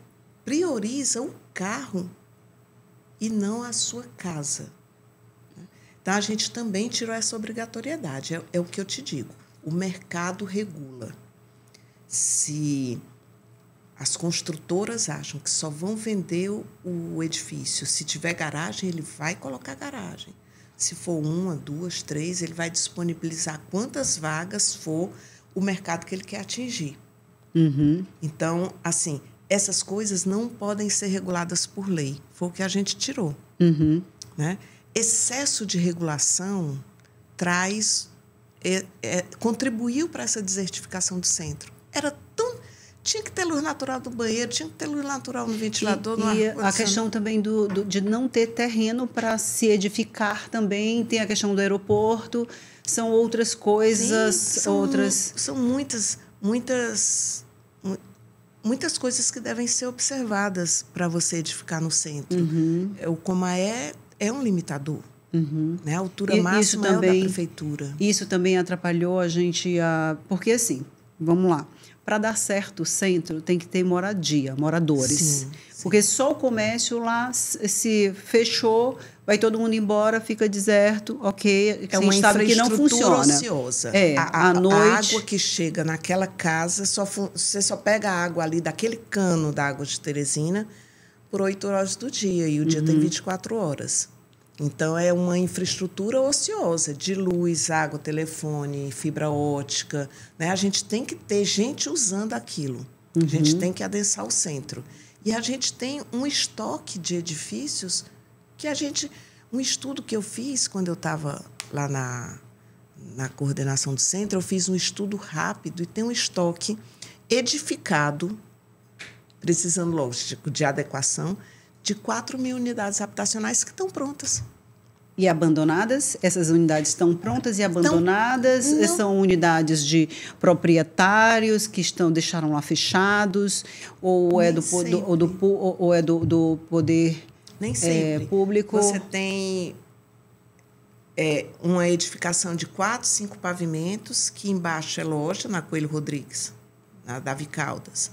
prioriza o carro e não a sua casa? Então, a gente também tirou essa obrigatoriedade. É, é o que eu te digo. O mercado regula. Se as construtoras acham que só vão vender o edifício se tiver garagem, ele vai colocar garagem. Se for uma, duas, três, ele vai disponibilizar quantas vagas for o mercado que ele quer atingir. Uhum. Então, assim, essas coisas não podem ser reguladas por lei. Foi o que a gente tirou. Uhum. Né? Excesso de regulação traz. É, é, contribuiu para essa desertificação do centro. Era tão tinha que ter luz natural do banheiro, tinha que ter luz natural no ventilador. E, e a questão também do, do, de não ter terreno para se edificar também, tem a questão do aeroporto, são outras coisas, Sim, são, outras... São muitas, muitas muitas coisas que devem ser observadas para você edificar no centro. Uhum. É, o Comaé é um limitador. Uhum. Né? A altura e, máxima é também, é da prefeitura. Isso também atrapalhou a gente a. Porque assim, vamos lá. Para dar certo o centro, tem que ter moradia, moradores. Sim, sim. Porque só o comércio lá se fechou vai todo mundo embora, fica deserto, ok. É uma infraestrutura que não funciona. ociosa. É, a, a, noite... a água que chega naquela casa, só você só pega a água ali daquele cano da água de Teresina por oito horas do dia, e o uhum. dia tem 24 uhum. horas. Então, é uma infraestrutura ociosa de luz, água, telefone, fibra ótica. Né? A gente tem que ter gente usando aquilo. Uhum. A gente uhum. tem que adensar o centro. E a gente tem um estoque de edifícios que a gente um estudo que eu fiz quando eu estava lá na, na coordenação do centro, eu fiz um estudo rápido e tem um estoque edificado, precisando, lógico, de adequação, de 4 mil unidades habitacionais que estão prontas. E abandonadas? Essas unidades estão prontas e abandonadas? Então, São unidades de proprietários que estão deixaram lá fechados? Ou é, do, do, ou, do, ou é do, do poder nem é, sempre. É, público. Você tem é, uma edificação de quatro, cinco pavimentos, que embaixo é loja, na Coelho Rodrigues, na Davi Caldas.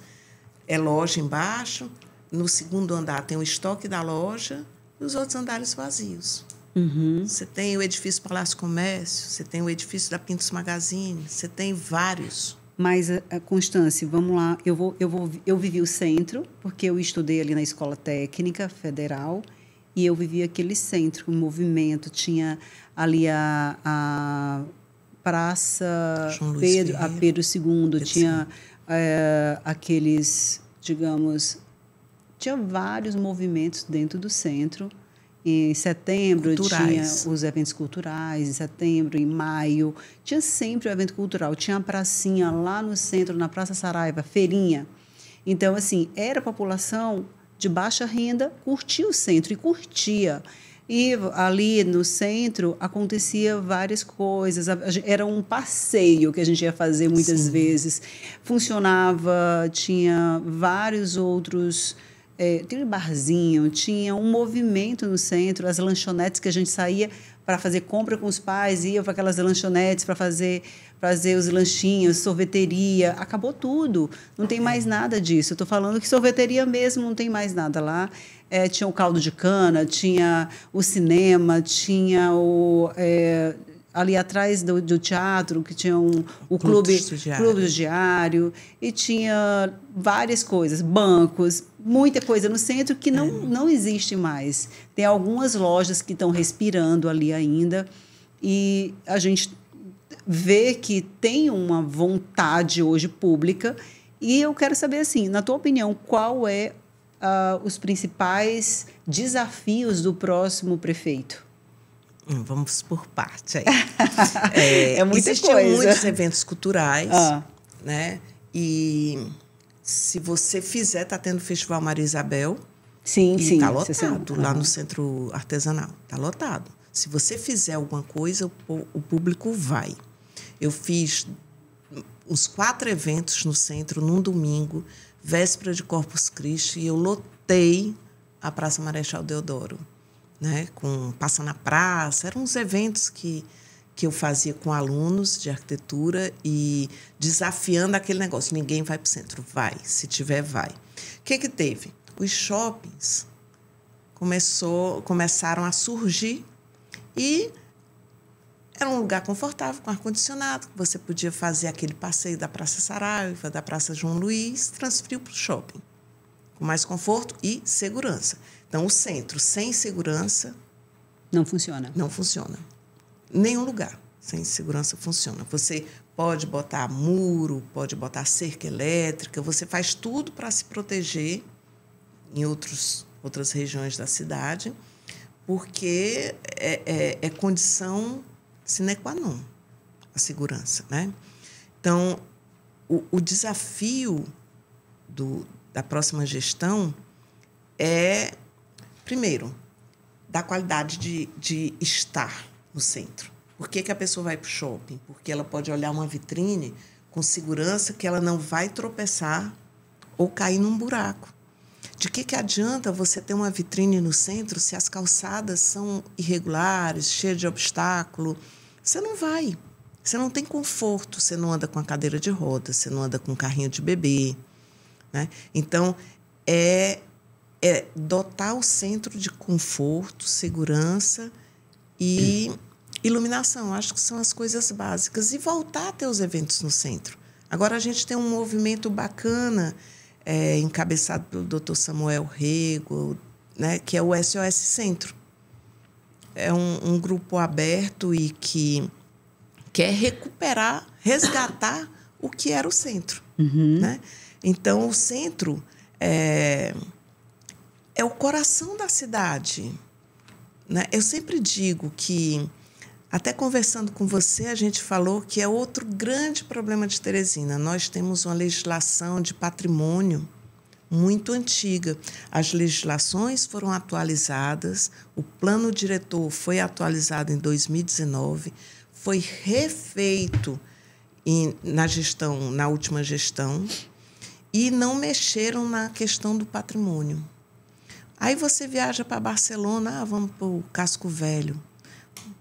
É loja embaixo, no segundo andar tem o estoque da loja e os outros andares vazios. Uhum. Você tem o edifício Palácio Comércio, você tem o edifício da Pintos Magazine, você tem vários. Mas a, eh, eh, Constância, vamos lá, eu vou, eu vou, eu vivi o centro porque eu estudei ali na escola técnica federal e eu vivi aquele centro, o movimento tinha ali a, a praça Pedro, a Pedro II, Pedro tinha é, aqueles, digamos, tinha vários movimentos dentro do centro em setembro culturais. tinha os eventos culturais, em setembro, em maio, tinha sempre o um evento cultural. Tinha a pracinha lá no centro, na Praça Saraiva, feirinha. Então, assim, era a população de baixa renda, curtia o centro e curtia. E ali no centro acontecia várias coisas. Era um passeio que a gente ia fazer muitas Sim. vezes. Funcionava, tinha vários outros é, tinha um barzinho, tinha um movimento no centro, as lanchonetes que a gente saía para fazer compra com os pais, ia para aquelas lanchonetes para fazer, fazer os lanchinhos, sorveteria, acabou tudo, não tem mais nada disso. Estou falando que sorveteria mesmo não tem mais nada lá. É, tinha o caldo de cana, tinha o cinema, tinha o é, ali atrás do, do, teatro, que tinha um, o clube, clube, do clube do Diário, e tinha várias coisas, bancos muita coisa no centro que não, é. não existe mais. Tem algumas lojas que estão respirando ali ainda e a gente vê que tem uma vontade hoje pública. E eu quero saber, assim, na tua opinião, qual é uh, os principais desafios do próximo prefeito? Hum, vamos por parte aí. é, é muita existem coisa. muitos eventos culturais, ah. né? E se você fizer, tá tendo o Festival Maria Isabel. Sim, sim. está lotado tá. lá no centro artesanal. está lotado. Se você fizer alguma coisa, o, o público vai. Eu fiz os quatro eventos no centro num domingo, véspera de Corpus Christi, e eu lotei a Praça Marechal Deodoro, né? Com passa na praça, eram uns eventos que que eu fazia com alunos de arquitetura e desafiando aquele negócio. Ninguém vai para o centro. Vai. Se tiver, vai. O que, que teve? Os shoppings começou, começaram a surgir e era um lugar confortável, com ar-condicionado, você podia fazer aquele passeio da Praça Saraiva, da Praça João Luiz, transferiu para o shopping, com mais conforto e segurança. Então, o centro sem segurança. Não funciona. Não funciona. Nenhum lugar sem segurança funciona. Você pode botar muro, pode botar cerca elétrica, você faz tudo para se proteger em outros, outras regiões da cidade, porque é, é, é condição sine qua non a segurança. Né? Então, o, o desafio do, da próxima gestão é, primeiro, da qualidade de, de estar no centro. Por que, que a pessoa vai para o shopping? Porque ela pode olhar uma vitrine com segurança que ela não vai tropeçar ou cair num buraco. De que, que adianta você ter uma vitrine no centro se as calçadas são irregulares, cheias de obstáculo? Você não vai. Você não tem conforto, você não anda com a cadeira de roda, você não anda com o carrinho de bebê. Né? Então, é, é dotar o centro de conforto, segurança e iluminação, acho que são as coisas básicas. E voltar a ter os eventos no centro. Agora a gente tem um movimento bacana, é, encabeçado pelo Dr. Samuel Rego, né, que é o SOS Centro. É um, um grupo aberto e que quer recuperar, resgatar o que era o centro. Uhum. Né? Então, o centro é, é o coração da cidade. Né? Eu sempre digo que até conversando com você, a gente falou que é outro grande problema de Teresina. Nós temos uma legislação de patrimônio muito antiga. As legislações foram atualizadas, o plano diretor foi atualizado em 2019, foi refeito em, na gestão, na última gestão, e não mexeram na questão do patrimônio. Aí você viaja para Barcelona, ah, vamos para o Casco Velho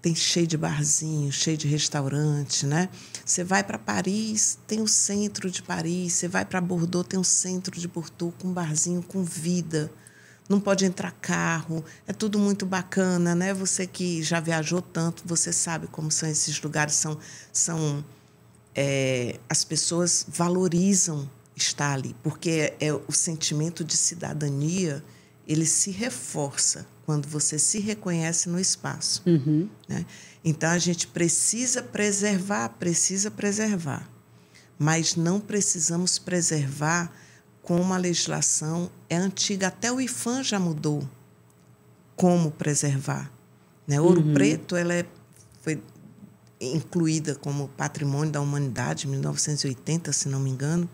tem cheio de barzinho, cheio de restaurante, né? Você vai para Paris, tem o centro de Paris, você vai para Bordeaux, tem o centro de Bordeaux com barzinho com vida. Não pode entrar carro, é tudo muito bacana, né? Você que já viajou tanto, você sabe como são esses lugares, são são é, as pessoas valorizam estar ali, porque é, é o sentimento de cidadania ele se reforça quando você se reconhece no espaço. Uhum. Né? Então a gente precisa preservar, precisa preservar, mas não precisamos preservar como a legislação é antiga. Até o IFAM já mudou como preservar. Né? Ouro uhum. Preto ela é, foi incluída como patrimônio da humanidade em 1980, se não me engano,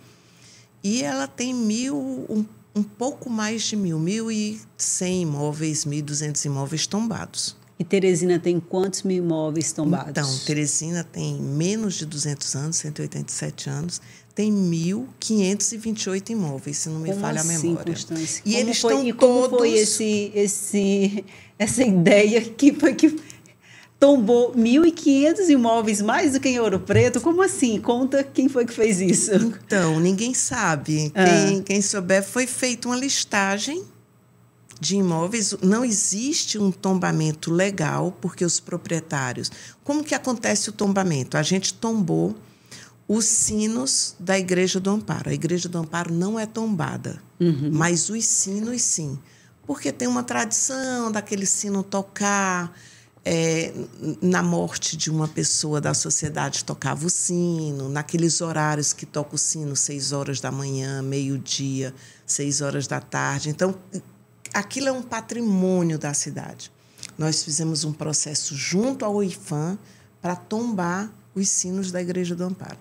e ela tem mil um um pouco mais de mil, mil e cem imóveis, mil duzentos imóveis tombados. E Teresina tem quantos mil imóveis tombados? Então, Teresina tem menos de 200 anos, 187 anos, tem 1.528 imóveis, se não me como falha assim, a memória. Constância? E como eles foi, estão e como todos... foi esse, esse, essa ideia que foi que tombou 1.500 imóveis mais do que em Ouro Preto. Como assim? Conta quem foi que fez isso. Então, ninguém sabe. Ah. Quem, quem souber, foi feita uma listagem de imóveis. Não existe um tombamento legal, porque os proprietários. Como que acontece o tombamento? A gente tombou os sinos da Igreja do Amparo. A Igreja do Amparo não é tombada, uhum. mas os sinos sim. Porque tem uma tradição daquele sino tocar é, na morte de uma pessoa da sociedade tocava o sino, naqueles horários que toca o sino, seis horas da manhã, meio-dia, seis horas da tarde. Então, aquilo é um patrimônio da cidade. Nós fizemos um processo junto ao IFAM para tombar os sinos da Igreja do Amparo.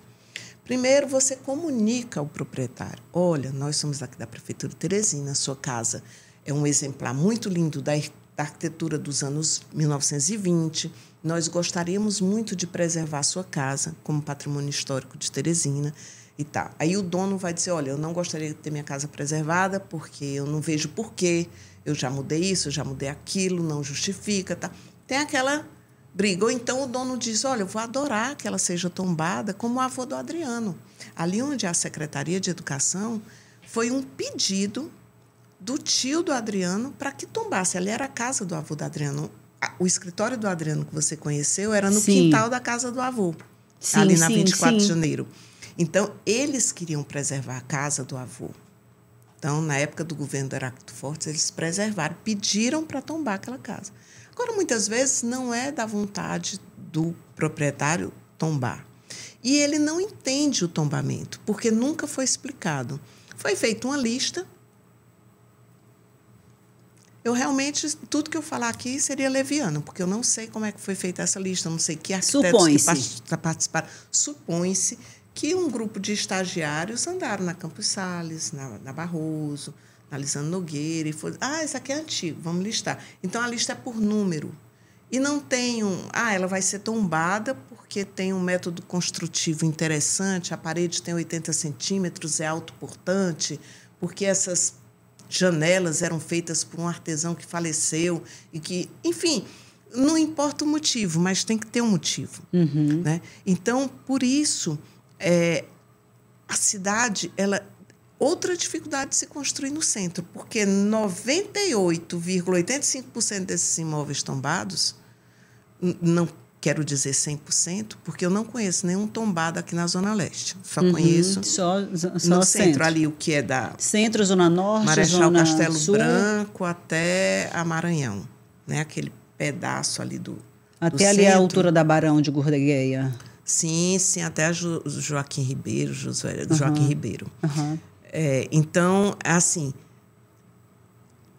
Primeiro, você comunica ao proprietário: olha, nós somos daqui da Prefeitura de Teresina, sua casa é um exemplar muito lindo da da arquitetura dos anos 1920. Nós gostaríamos muito de preservar sua casa como patrimônio histórico de Teresina e tá. Aí o dono vai dizer, olha, eu não gostaria de ter minha casa preservada porque eu não vejo porquê, eu já mudei isso, eu já mudei aquilo, não justifica, tá? Tem aquela briga. Ou então o dono diz: Olha, eu vou adorar que ela seja tombada como o avô do Adriano. Ali onde a Secretaria de Educação foi um pedido do tio do Adriano para que tombasse. Ali era a casa do avô do Adriano. O escritório do Adriano que você conheceu era no sim. quintal da casa do avô, sim, ali na sim, 24 de janeiro. Então, eles queriam preservar a casa do avô. Então, na época do governo do Heráclito Fortes, eles preservaram, pediram para tombar aquela casa. Agora, muitas vezes, não é da vontade do proprietário tombar. E ele não entende o tombamento, porque nunca foi explicado. Foi feita uma lista eu realmente, tudo que eu falar aqui seria leviano, porque eu não sei como é que foi feita essa lista, não sei que arquitetos que participaram. Supõe-se que um grupo de estagiários andaram na Campos Sales, na, na Barroso, na Lisandro Nogueira, e foi, ah, essa aqui é antigo, vamos listar. Então, a lista é por número. E não tem um, ah, ela vai ser tombada porque tem um método construtivo interessante, a parede tem 80 centímetros, é autoportante, porque essas janelas eram feitas por um artesão que faleceu e que, enfim, não importa o motivo, mas tem que ter um motivo, uhum. né? Então, por isso, é, a cidade, ela outra dificuldade de se construir no centro, porque 98,85% desses imóveis tombados não quero dizer 100%, porque eu não conheço nenhum tombado aqui na Zona Leste. Só uhum, conheço só, só no centro, centro, ali o que é da... Centro, Zona Norte, Marechal Zona Castelo Sul. Branco até a Maranhão, né? Aquele pedaço ali do Até do ali centro. a altura da Barão de Gordegueia. Sim, sim, até jo, Joaquim Ribeiro, Josué, uhum. Joaquim Ribeiro. Uhum. É, então, assim,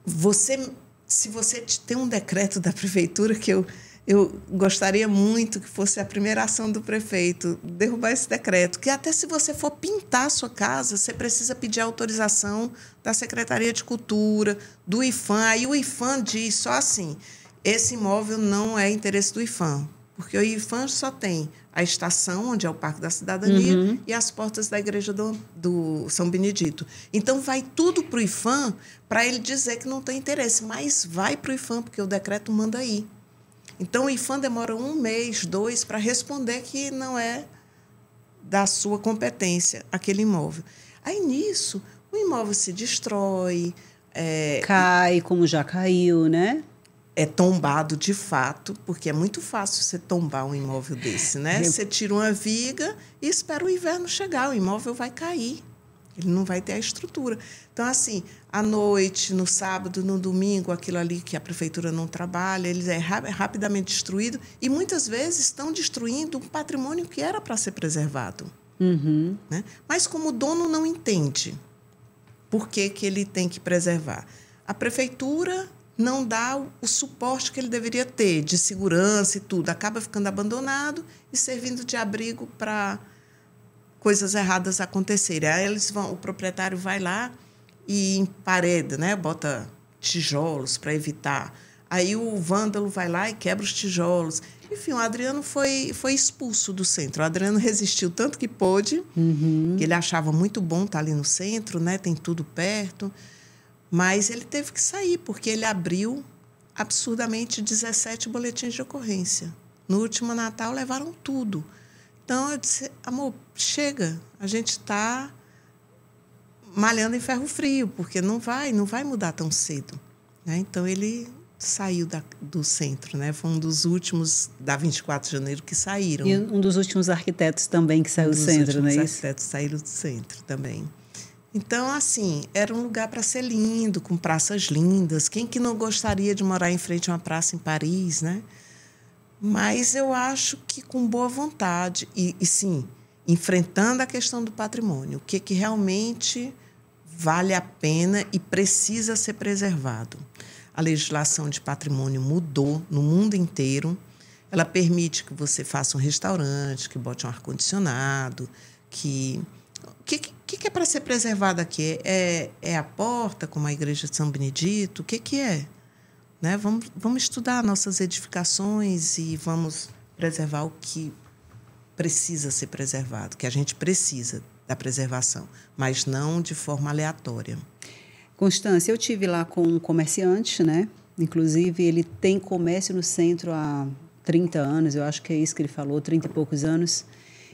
você, se você tem um decreto da prefeitura que eu eu gostaria muito que fosse a primeira ação do prefeito derrubar esse decreto, que até se você for pintar a sua casa, você precisa pedir autorização da Secretaria de Cultura, do IFAM. Aí o IFAM diz só assim: esse imóvel não é interesse do IFAM, porque o IFAM só tem a estação, onde é o Parque da Cidadania, uhum. e as portas da Igreja do, do São Benedito. Então, vai tudo para o IFAM para ele dizer que não tem interesse, mas vai para o IFAM, porque o decreto manda aí. Então, o IFAM demora um mês, dois, para responder que não é da sua competência aquele imóvel. Aí, nisso, o imóvel se destrói. É, Cai, como já caiu, né? É tombado de fato, porque é muito fácil você tombar um imóvel desse, né? Eu... Você tira uma viga e espera o inverno chegar, o imóvel vai cair. Ele não vai ter a estrutura. Então, assim, à noite, no sábado, no domingo, aquilo ali que a prefeitura não trabalha, ele é, é rapidamente destruído e muitas vezes estão destruindo um patrimônio que era para ser preservado. Uhum. Né? Mas como o dono não entende por que, que ele tem que preservar, a prefeitura não dá o suporte que ele deveria ter de segurança e tudo, acaba ficando abandonado e servindo de abrigo para coisas erradas acontecerem. Aí eles vão, o proprietário vai lá e em parede, né? Bota tijolos para evitar. Aí o vândalo vai lá e quebra os tijolos. Enfim, o Adriano foi, foi expulso do centro. O Adriano resistiu tanto que pôde, uhum. que ele achava muito bom estar tá ali no centro, né? Tem tudo perto. Mas ele teve que sair, porque ele abriu absurdamente 17 boletins de ocorrência. No último Natal levaram tudo. Então eu disse, amor, chega, a gente está malhando em ferro frio, porque não vai, não vai mudar tão cedo. Né? Então ele saiu da, do centro, né? Foi um dos últimos da 24 de janeiro que saíram. E um dos últimos arquitetos também que saiu um do centro, não é isso? Os arquitetos saíram do centro também. Então, assim, era um lugar para ser lindo, com praças lindas. Quem que não gostaria de morar em frente a uma praça em Paris, né? Mas eu acho que com boa vontade e, e sim, enfrentando a questão do patrimônio, o que que realmente vale a pena e precisa ser preservado. A legislação de patrimônio mudou no mundo inteiro. Ela permite que você faça um restaurante, que bote um ar-condicionado, que. O que, que, que, é para ser preservado aqui? É, é a porta, como a igreja de São Benedito? O que, que é? Né? Vamos, vamos estudar nossas edificações e vamos preservar o que precisa ser preservado, que a gente precisa da preservação, mas não de forma aleatória. Constância, eu tive lá com um comerciante, né? Inclusive, ele tem comércio no centro há 30 anos, eu acho que é isso que ele falou, 30 e poucos anos.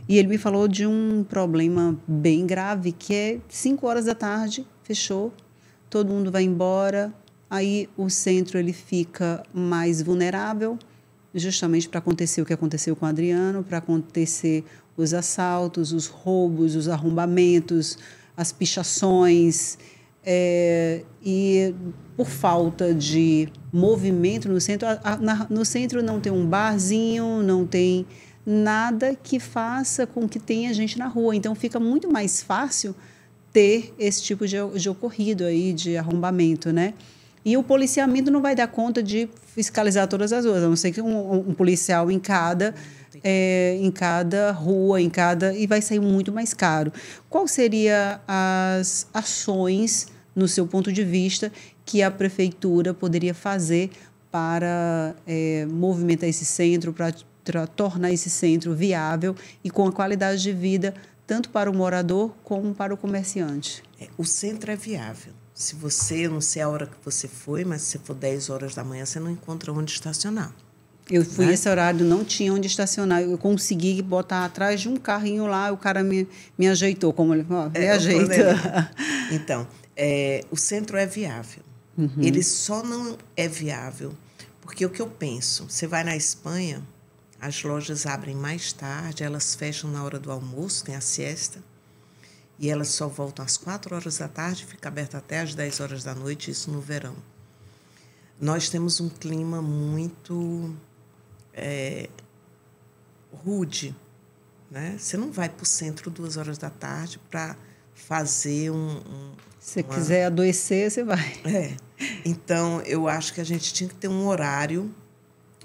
E ele me falou de um problema bem grave, que é 5 horas da tarde, fechou, todo mundo vai embora, aí o centro ele fica mais vulnerável, justamente para acontecer o que aconteceu com o Adriano, para acontecer os assaltos, os roubos, os arrombamentos, as pichações. É, e por falta de movimento no centro, a, a, na, no centro não tem um barzinho, não tem nada que faça com que tenha gente na rua. Então fica muito mais fácil ter esse tipo de, de ocorrido aí, de arrombamento, né? E o policiamento não vai dar conta de fiscalizar todas as ruas, a não ser que um, um policial em cada é, em cada rua, em cada. e vai sair muito mais caro. Qual seria as ações, no seu ponto de vista, que a prefeitura poderia fazer para é, movimentar esse centro, para tornar esse centro viável e com a qualidade de vida tanto para o morador como para o comerciante? É, o centro é viável. Se você, eu não sei a hora que você foi, mas se for 10 horas da manhã, você não encontra onde estacionar. Eu fui né? esse horário, não tinha onde estacionar. Eu consegui botar atrás de um carrinho lá, o cara me, me ajeitou. Como ele falou, me é, é ajeita. Então, é, o centro é viável. Uhum. Ele só não é viável. Porque o que eu penso, você vai na Espanha, as lojas abrem mais tarde, elas fecham na hora do almoço, tem a siesta, e elas só voltam às 4 horas da tarde, fica aberta até às 10 horas da noite, isso no verão. Nós temos um clima muito é, rude. Né? Você não vai para o centro duas horas da tarde para fazer um. um Se uma... quiser adoecer, você vai. É. Então, eu acho que a gente tinha que ter um horário.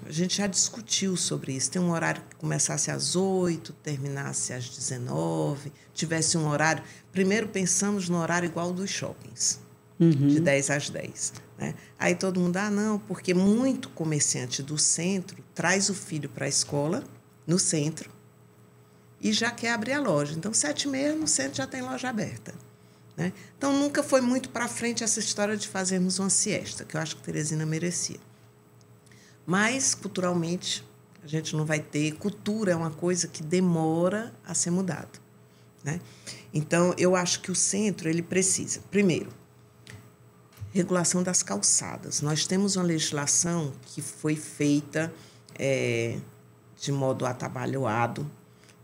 A gente já discutiu sobre isso. Tem um horário que começasse às oito, terminasse às dezenove, tivesse um horário. Primeiro pensamos no horário igual dos shoppings uhum. de 10 às 10. Né? Aí todo mundo, ah, não, porque muito comerciante do centro traz o filho para a escola, no centro, e já quer abrir a loja. Então, sete e meia no centro já tem loja aberta. Né? Então, nunca foi muito para frente essa história de fazermos uma siesta, que eu acho que Teresina merecia. Mas, culturalmente, a gente não vai ter. Cultura é uma coisa que demora a ser mudada. Né? Então, eu acho que o centro ele precisa, primeiro, regulação das calçadas. Nós temos uma legislação que foi feita é, de modo atabalhoado,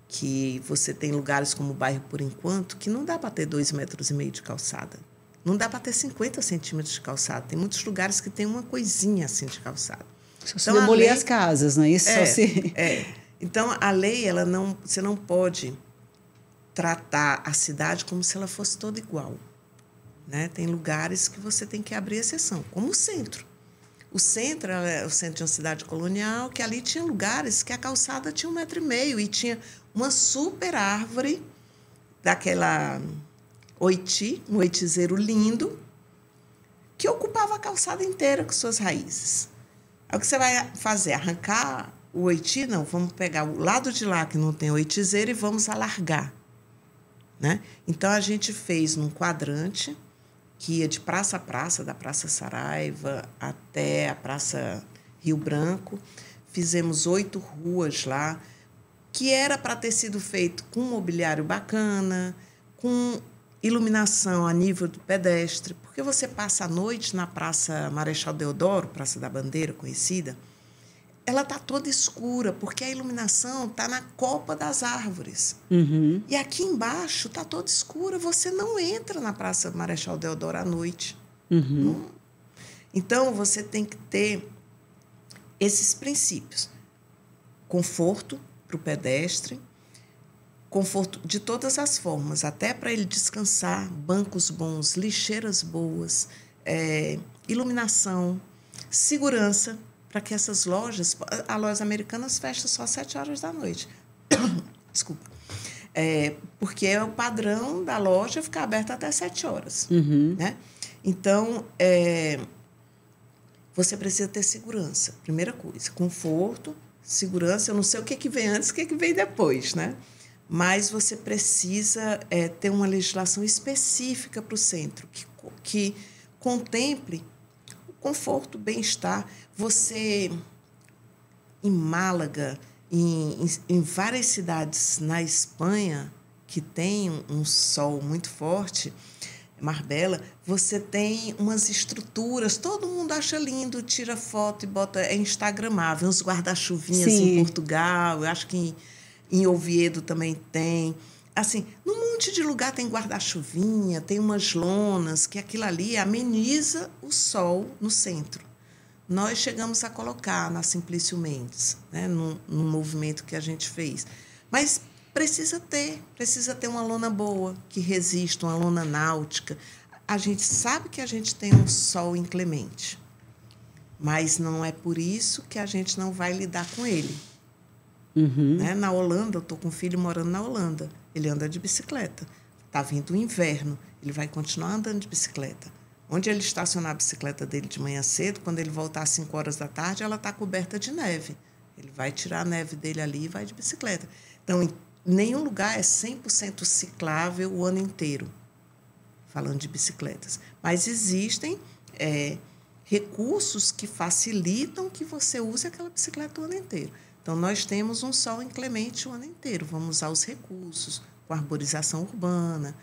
que você tem lugares como o bairro por enquanto que não dá para ter dois metros e meio de calçada. Não dá para ter 50 centímetros de calçada. Tem muitos lugares que tem uma coisinha assim de calçada. Só se demolir então, lei... as casas, não né? é isso? se... é. Então, a lei, ela não, você não pode tratar a cidade como se ela fosse toda igual. Né? Tem lugares que você tem que abrir exceção, como o centro. O centro é o centro de uma cidade colonial, que ali tinha lugares que a calçada tinha um metro e meio e tinha uma super árvore daquela oiti, um oitizeiro lindo, que ocupava a calçada inteira com suas raízes. Aí o que você vai fazer? Arrancar o oiti? Não, vamos pegar o lado de lá que não tem oitizeiro e vamos alargar. Né? Então a gente fez num quadrante que ia de praça a praça, da Praça Saraiva até a Praça Rio Branco. Fizemos oito ruas lá, que era para ter sido feito com mobiliário bacana, com iluminação a nível do pedestre, porque você passa a noite na Praça Marechal Deodoro, Praça da Bandeira conhecida, ela tá toda escura, porque a iluminação tá na copa das árvores. Uhum. E aqui embaixo tá toda escura, você não entra na Praça Marechal Deodoro à noite. Uhum. Então, você tem que ter esses princípios. Conforto para o pedestre, conforto de todas as formas, até para ele descansar, bancos bons, lixeiras boas, é, iluminação, segurança, para que essas lojas, a lojas americanas fecha só às 7 horas da noite. Desculpa. É, porque é o padrão da loja ficar aberta até 7 horas. Uhum. Né? Então, é, você precisa ter segurança, primeira coisa. Conforto, segurança. Eu não sei o que, que vem antes, o que, que vem depois, né? Mas você precisa é, ter uma legislação específica para o centro, que, que contemple o conforto, o bem-estar. Você, em Málaga, em, em, em várias cidades na Espanha, que tem um sol muito forte, Marbella, você tem umas estruturas, todo mundo acha lindo, tira foto e bota, é instagramável, uns guarda-chuvinhas em Portugal, eu acho que em, em, Oviedo também tem. Assim, num monte de lugar tem guarda-chuvinha, tem umas lonas, que aquilo ali ameniza o sol no centro nós chegamos a colocar na Simplício Mendes, né, num, num movimento que a gente fez. Mas precisa ter, precisa ter uma lona boa, que resista, uma lona náutica. A gente sabe que a gente tem um sol inclemente, mas não é por isso que a gente não vai lidar com ele. Uhum. Né? Na Holanda, eu estou com um filho morando na Holanda, ele anda de bicicleta. Está vindo o inverno, ele vai continuar andando de bicicleta. Onde ele estacionar a bicicleta dele de manhã cedo, quando ele voltar às 5 horas da tarde, ela está coberta de neve. Ele vai tirar a neve dele ali e vai de bicicleta. Então, nenhum lugar é 100% ciclável o ano inteiro, falando de bicicletas. Mas existem é, recursos que facilitam que você use aquela bicicleta o ano inteiro. Então, nós temos um sol inclemente o ano inteiro. Vamos usar os recursos, com arborização urbana.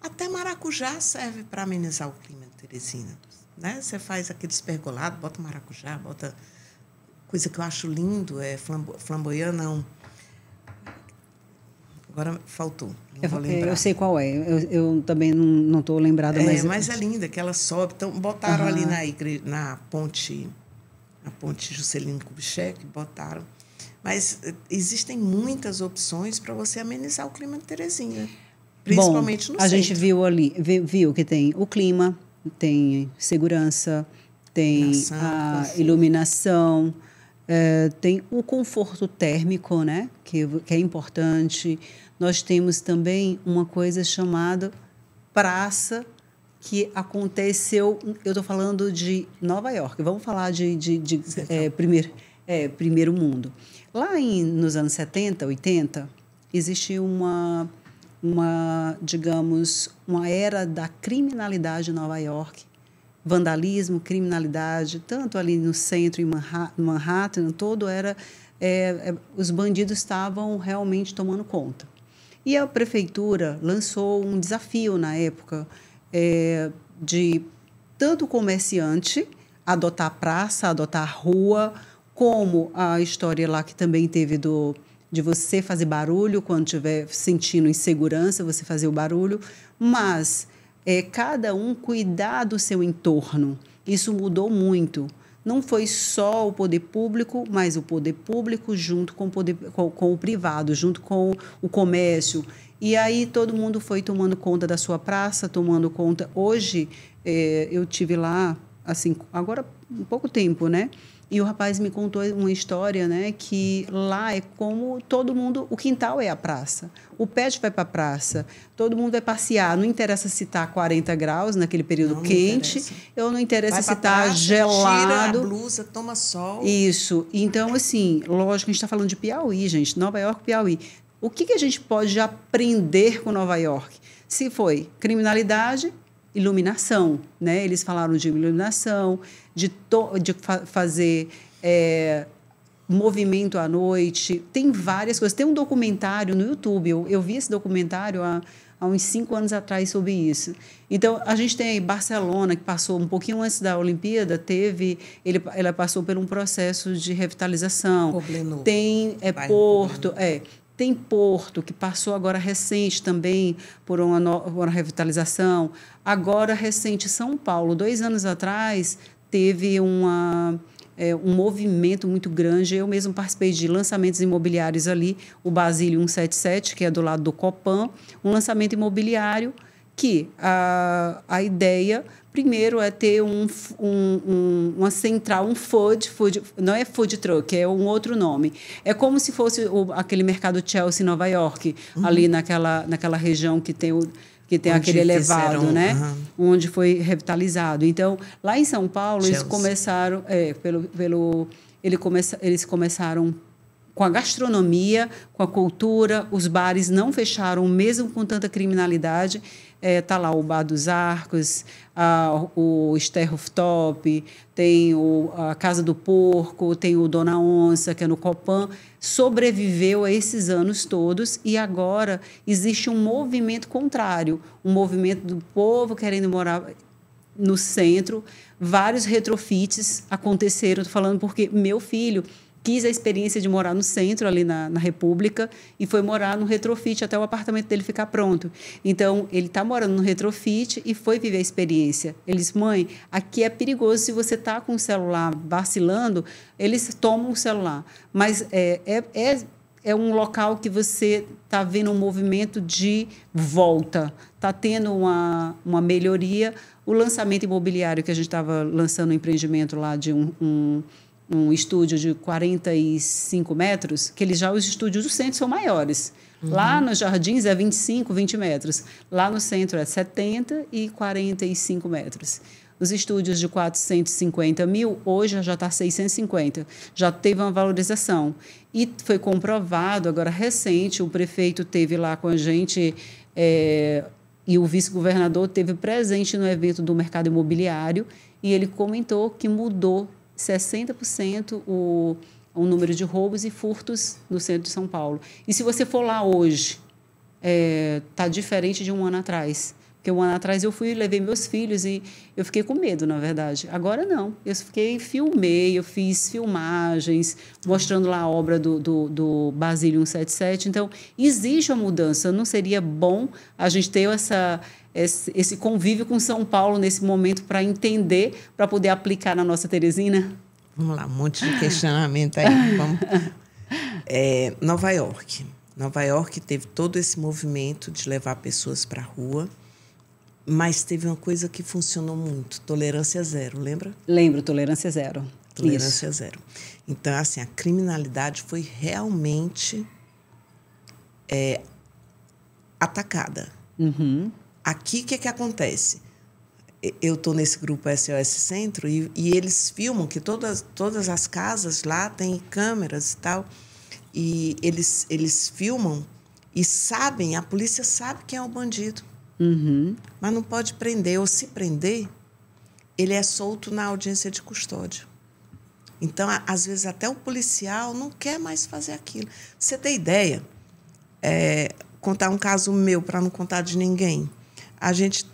Até maracujá serve para amenizar o clima Teresina. Né? Você faz aqueles pergolados, bota maracujá, bota coisa que eu acho lindo, é flamboyant, não. Agora faltou. Eu, vou lembrar. eu sei qual é. Eu, eu também não estou lembrada. É, mas, é linda, que ela sobe. Então, botaram uhum. ali na, na ponte na ponte Juscelino Kubitschek, botaram. Mas eh, existem muitas opções para você amenizar o clima de Teresina, principalmente Bom, no a centro. A gente viu ali, viu, viu que tem o clima, tem segurança, tem iluminação, a assim. iluminação, é, tem o conforto térmico, né? Que, que é importante. Nós temos também uma coisa chamada praça que aconteceu. Eu estou falando de Nova York. Vamos falar de, de, de é, primeiro, é, primeiro mundo. Lá em, nos anos 70, 80, existia uma uma, digamos, uma era da criminalidade em Nova York, vandalismo, criminalidade, tanto ali no centro em Manhattan, todo era é, é, os bandidos estavam realmente tomando conta. E a prefeitura lançou um desafio na época é, de tanto o comerciante adotar praça, adotar rua, como a história lá que também teve do de você fazer barulho quando estiver sentindo insegurança, você fazer o barulho, mas é, cada um cuidar do seu entorno. Isso mudou muito. Não foi só o poder público, mas o poder público junto com o, poder, com, com o privado, junto com o comércio. E aí todo mundo foi tomando conta da sua praça, tomando conta. Hoje é, eu tive lá, assim, agora um pouco tempo, né? E o rapaz me contou uma história, né? Que lá é como todo mundo. O quintal é a praça. O pet vai para a praça. Todo mundo vai passear. Não interessa se está 40 graus naquele período não quente. Interessa. Eu não interessa vai se está gelado. Tira a blusa, toma sol. Isso. Então, assim, lógico, a gente está falando de Piauí, gente. Nova York, Piauí. O que, que a gente pode aprender com Nova York? Se foi criminalidade, iluminação, né? Eles falaram de iluminação, de, to, de fa fazer é, movimento à noite. Tem várias coisas. Tem um documentário no YouTube. Eu, eu vi esse documentário há, há, uns cinco anos atrás sobre isso. Então, a gente tem Barcelona, que passou um pouquinho antes da Olimpíada, teve. Ele, ela passou por um processo de revitalização. Poblenou. Tem é, Porto. Poblenou. É. Tem Porto, que passou agora recente também por uma, uma revitalização. Agora, recente, São Paulo, dois anos atrás, teve uma, é, um movimento muito grande. Eu mesmo participei de lançamentos imobiliários ali, o Basílio 177, que é do lado do Copan, um lançamento imobiliário que a, a ideia primeiro é ter um, um, um, uma central, um food, food, não é food truck, é um outro nome. É como se fosse o, aquele mercado Chelsea Nova York, uhum. ali naquela, naquela região que tem o que tem aquele elevado, né? Uhum. Onde foi revitalizado. Então, lá em São Paulo, Chelsea. eles começaram, é, pelo, pelo, ele começa, eles começaram com a gastronomia, com a cultura, os bares não fecharam, mesmo com tanta criminalidade está é, tá lá o Bar dos Arcos, a, o Ster Rooftop, tem o, a Casa do Porco, tem o Dona Onça, que é no Copan. Sobreviveu a esses anos todos e agora existe um movimento contrário um movimento do povo querendo morar no centro. Vários retrofits aconteceram, estou falando porque meu filho quis a experiência de morar no centro, ali na, na República, e foi morar no retrofit até o apartamento dele ficar pronto. Então, ele está morando no retrofit e foi viver a experiência. Ele disse, mãe, aqui é perigoso se você está com o celular vacilando, eles tomam o celular. Mas é, é, é é um local que você está vendo um movimento de volta, está tendo uma, uma melhoria. O lançamento imobiliário que a gente estava lançando um empreendimento lá de um, um um estúdio de 45 metros, que eles já os estúdios do centro são maiores. Uhum. Lá nos jardins é 25, 20 metros. Lá no centro é 70 e 45 metros. Os estúdios de 450 mil, hoje já está 650. Já teve uma valorização. E foi comprovado, agora recente, o prefeito teve lá com a gente é, e o vice-governador teve presente no evento do mercado imobiliário e ele comentou que mudou 60% o, o número de roubos e furtos no centro de São Paulo. E se você for lá hoje, está é, tá diferente de um ano atrás. Porque um ano atrás eu fui e levei meus filhos e eu fiquei com medo, na verdade. Agora não. Eu fiquei, filmei, eu fiz filmagens, mostrando lá a obra do, do, do Basílio 177. Então, existe uma mudança. Não seria bom a gente ter essa, esse, esse convívio com São Paulo nesse momento para entender, para poder aplicar na nossa Teresina? Vamos lá, um monte de questionamento aí. Vamos. É, Nova York. Nova York teve todo esse movimento de levar pessoas para a rua, mas teve uma coisa que funcionou muito: tolerância zero, lembra? Lembro, tolerância zero. Tolerância Isso. zero. Então, assim, a criminalidade foi realmente é, atacada. Uhum. Aqui, o que, é que acontece? Eu estou nesse grupo SOS Centro e, e, eles filmam que todas, todas as casas lá têm câmeras e tal. E eles, eles filmam e sabem, a polícia sabe quem é o bandido. Uhum. Mas não pode prender. Ou se prender, ele é solto na audiência de custódia. Então, às vezes, até o policial não quer mais fazer aquilo. você tem ideia? É, contar um caso meu para não contar de ninguém a gente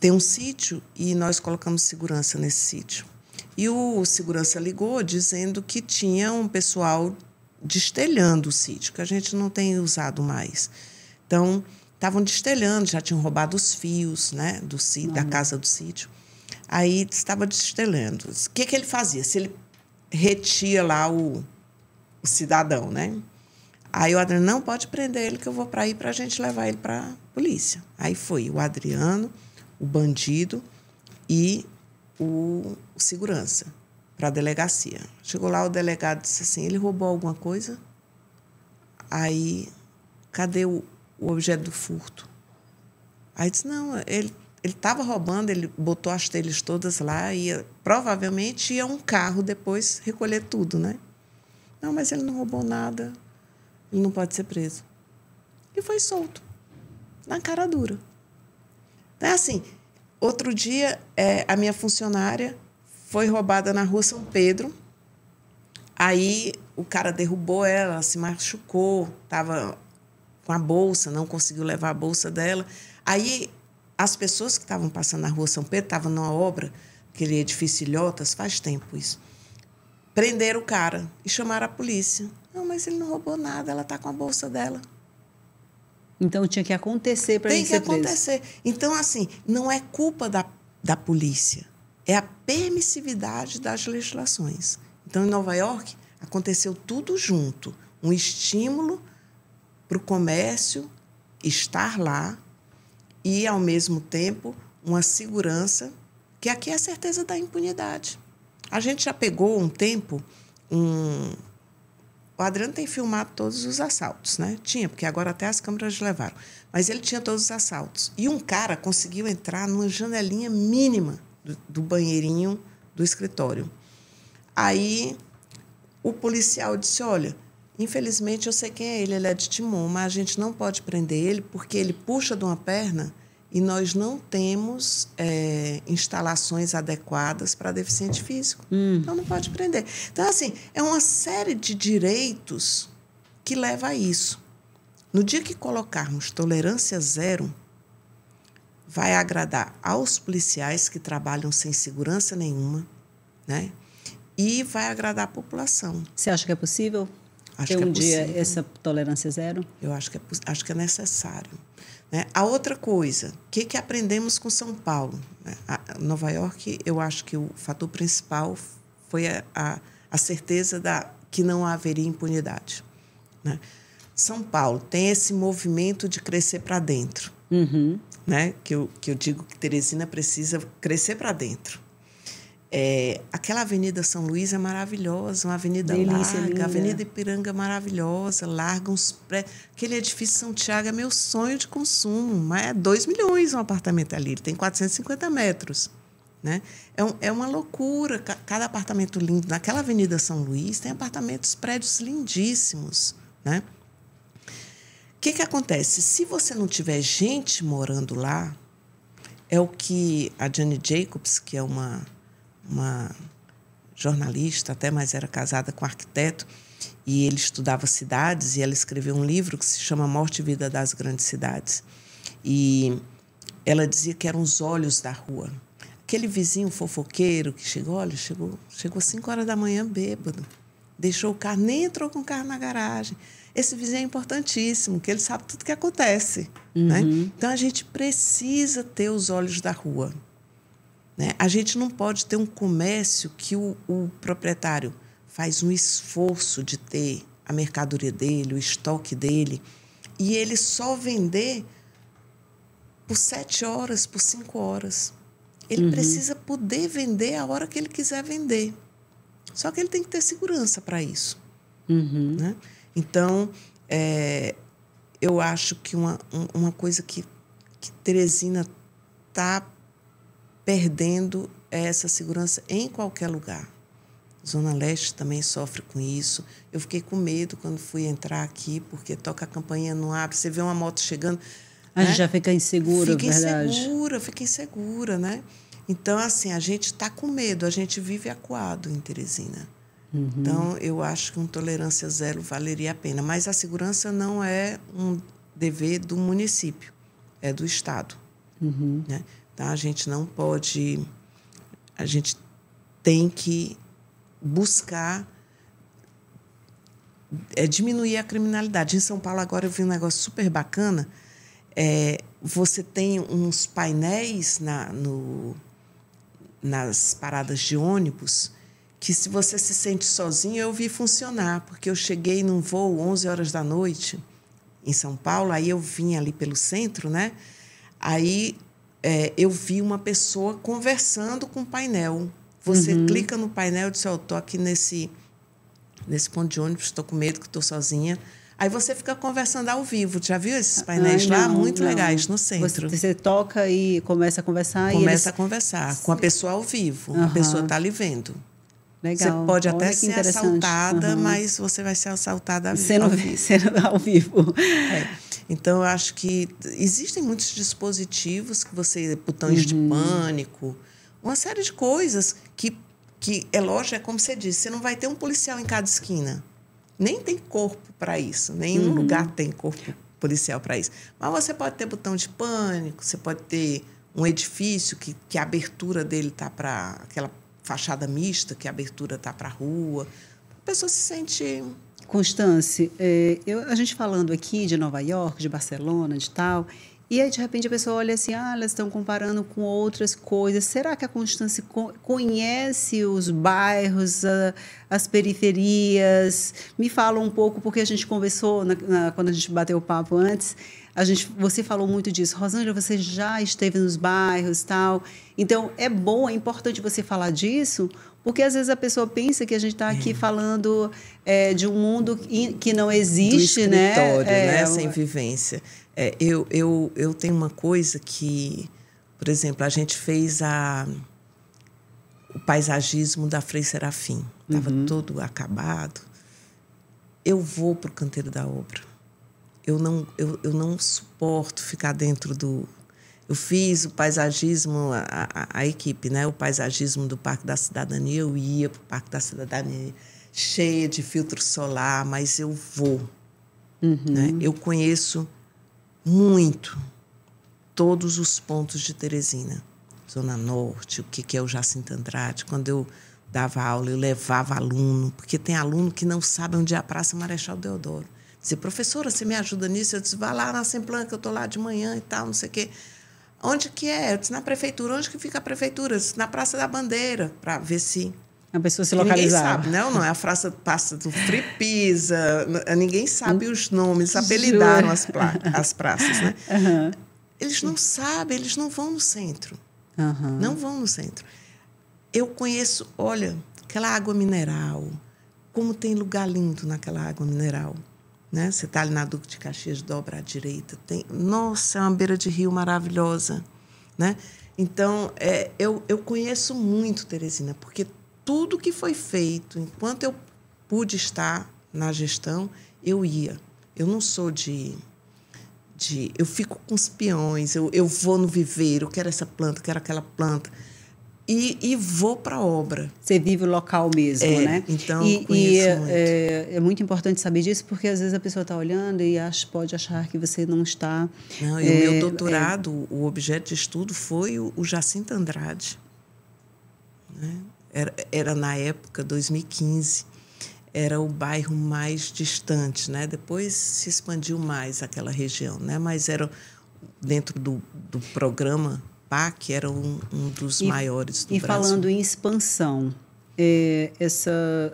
tem um sítio e nós colocamos segurança nesse sítio. E o segurança ligou dizendo que tinha um pessoal destelhando o sítio, que a gente não tem usado mais. Então, estavam destelhando, já tinham roubado os fios né, do sítio, da uhum. casa do sítio. Aí estava destelhando. O que, que ele fazia? Se ele retia lá o, o cidadão, né? Aí o Adriano, não pode prender ele que eu vou para aí para a gente levar ele para a polícia. Aí foi o Adriano, o bandido e o, segurança para a delegacia. Chegou lá, o delegado disse assim, ele roubou alguma coisa? Aí, cadê o, o objeto do furto? Aí disse, não, ele ele estava roubando, ele botou as telhas todas lá e provavelmente ia um carro depois recolher tudo, né? Não, mas ele não roubou nada e não pode ser preso. E foi solto, na cara dura. Então, é assim, outro dia é, a minha funcionária foi roubada na rua São Pedro. Aí o cara derrubou ela, ela se machucou, estava com a bolsa, não conseguiu levar a bolsa dela. Aí as pessoas que estavam passando na rua São Pedro, estavam numa obra, aquele edifício Ilhotas, faz tempo isso, prenderam o cara e chamaram a polícia. Não, mas ele não roubou nada, ela está com a bolsa dela. Então tinha que acontecer para ele ser Tem que acontecer. Então, assim, não é culpa da, da polícia, é a permissividade das legislações. Então, em Nova York, aconteceu tudo junto. Um estímulo para o comércio estar lá e, ao mesmo tempo, uma segurança, que aqui é a certeza da impunidade. A gente já pegou um tempo um, o Adriano tem filmado todos os assaltos, né? Tinha, porque agora até as câmeras levaram. Mas ele tinha todos os assaltos. E um cara conseguiu entrar numa janelinha mínima do, do banheirinho do escritório. Aí o policial disse: Olha, infelizmente eu sei quem é ele, ele é de Timon, mas a gente não pode prender ele porque ele puxa de uma perna e nós não temos é, instalações adequadas para deficiente físico. Hum. Então não pode prender. Então, assim, é uma série de direitos que leva a isso. No dia que colocarmos tolerância zero, vai agradar aos policiais que trabalham sem segurança nenhuma, né? E vai agradar a população. Você acha que é possível? Acho ter é um é possível. dia essa tolerância zero? Eu acho que é, acho que é necessário. Né? A outra coisa, o que, que aprendemos com São Paulo? Né? A Nova York, eu acho que o fator principal foi a, a, a certeza da que não haveria impunidade. Né? São Paulo tem esse movimento de crescer para dentro, uhum. né? que, eu, que eu digo que Teresina precisa crescer para dentro. É, aquela Avenida São Luís é maravilhosa, uma avenida Delícia, larga, linda. Avenida Ipiranga é maravilhosa, larga uns pré... Aquele edifício São Tiago é meu sonho de consumo, mas é 2 milhões um apartamento ali, ele tem 450 metros. Né? É, um, é uma loucura, cada apartamento lindo. Naquela Avenida São Luís tem apartamentos, prédios lindíssimos. Né? O que, que acontece? Se você não tiver gente morando lá, é o que a Jane Jacobs, que é uma uma jornalista, até mas era casada com um arquiteto, e ele estudava cidades e ela escreveu um livro que se chama Morte e Vida das Grandes Cidades. E ela dizia que eram os olhos da rua. Aquele vizinho fofoqueiro que chegou, olha, chegou, chegou 5 horas da manhã bêbado, deixou o carro, nem entrou com o carro na garagem. Esse vizinho é importantíssimo, que ele sabe tudo que acontece, né? uhum. né? Então a gente precisa ter os olhos da rua. Né? A gente não pode ter um comércio que o, o proprietário faz um esforço de ter a mercadoria dele, o estoque dele, e ele só vender por sete horas, por cinco horas. Ele uhum. precisa poder vender a hora que ele quiser vender. Só que ele tem que ter segurança para isso. Uhum. Né? Então, é, eu acho que uma, uma coisa que, que Teresina está perdendo essa segurança em qualquer lugar. Zona Leste também sofre com isso. Eu fiquei com medo quando fui entrar aqui, porque toca a campanha não abre. Você vê uma moto chegando. A ah, né? gente já fica insegura, fica verdade. Fica insegura, fica insegura, né? Então, assim, a gente está com medo, a gente vive acuado em Teresina. Uhum. Então, eu acho que um tolerância zero valeria a pena. Mas a segurança não é um dever do município, é do Estado. Uhum. Né? Tá? A gente não pode. A gente tem que buscar é, diminuir a criminalidade. Em São Paulo, agora eu vi um negócio super bacana. É, você tem uns painéis na, no, nas paradas de ônibus que, se você se sente sozinho, eu vi funcionar, porque eu cheguei num voo 11 horas da noite em São Paulo, aí eu vim ali pelo centro, né? Aí é, eu vi uma pessoa conversando com o painel. Você uhum. clica no painel e diz, ó, aqui nesse, nesse ponto de ônibus, estou com medo que estou sozinha. Aí você fica conversando ao vivo. Já viu esses ah, painéis não, lá? Muito não. legais, no centro. Você, você, toca e começa a conversar. Começa eles... a conversar com a pessoa ao vivo. Uhum. A pessoa está ali vendo. Legal. Você pode até ser assaltada, uhum. mas você vai ser assaltada sendo, ao vivo. Sendo ao vivo. É. Então, eu acho que existem muitos dispositivos que você... Botões uhum. de pânico, uma série de coisas que, que... É lógico, é como você disse, você não vai ter um policial em cada esquina. Nem tem corpo para isso. Nenhum uhum. lugar tem corpo policial para isso. Mas você pode ter botão de pânico, você pode ter um edifício que, que a abertura dele tá para aquela fachada mista, que a abertura está para a rua. A pessoa se sente. Constance, é, eu, a gente falando aqui de Nova York, de Barcelona, de tal, e aí de repente a pessoa olha assim, ah, elas estão comparando com outras coisas. Será que a Constance conhece os bairros, as periferias? Me fala um pouco, porque a gente conversou na, na, quando a gente bateu o papo antes. A gente, você falou muito disso, Rosângela, você já esteve nos bairros, tal. Então é bom, é importante você falar disso, porque às vezes a pessoa pensa que a gente está aqui é. falando é, de um mundo que não existe, Do né? É, né? Sem vivência. É, eu, eu, eu tenho uma coisa que, por exemplo, a gente fez a, o paisagismo da Frei Serafim. Estava uhum. todo acabado. Eu vou para o canteiro da obra eu não, eu, eu não suporto ficar dentro do. Eu fiz o paisagismo, a, a, a equipe, né? O paisagismo do Parque da Cidadania. Eu ia para o Parque da Cidadania cheia de filtro solar, mas eu vou. Uhum. Né? Eu conheço muito todos os pontos de Teresina. Zona Norte, o que, que é o Jacinto Andrade. Quando eu dava aula, eu levava aluno, porque tem aluno que não sabe onde é a Praça Marechal Deodoro. Disse, professora, você me ajuda nisso? Eu disse, vá lá na Semplan, que eu estou lá de manhã e tal, não sei o quê. Onde que é? Eu disse, na prefeitura. Onde que fica a prefeitura? Eu disse, na Praça da Bandeira, para ver se... A pessoa se localizava. Ninguém sabe, não, né? não. É a praça, passa do Free Ninguém sabe hum. os nomes, apelidaram as, as praças, né? Uhum. Eles não sabem, eles não vão no centro. Uhum. Não vão no centro. Eu conheço, olha, aquela água mineral, como tem lugar lindo naquela água mineral. Né? Você está ali na Duque de Caxias, dobra à direita. Tem... Nossa, é uma beira de rio maravilhosa. Né? Então, é, eu, eu conheço muito Teresina, porque tudo que foi feito, enquanto eu pude estar na gestão, eu ia. Eu não sou de. de eu fico com os peões, eu, eu vou no viveiro, quero essa planta, quero aquela planta e, e vou para a obra. Você vive o local mesmo, é, né? Então, e, e muito. É, é, muito importante saber disso, porque às vezes a pessoa está olhando e acha, pode achar que você não está. Não, e o meu é, doutorado, é. o objeto de estudo foi o, o Jacinto Andrade. Né? Era, era na época, 2015 era o bairro mais distante, né? Depois se expandiu mais aquela região, né? Mas era dentro do, do programa PAC era um, um dos e, maiores do e Brasil. E falando em expansão, é, essa,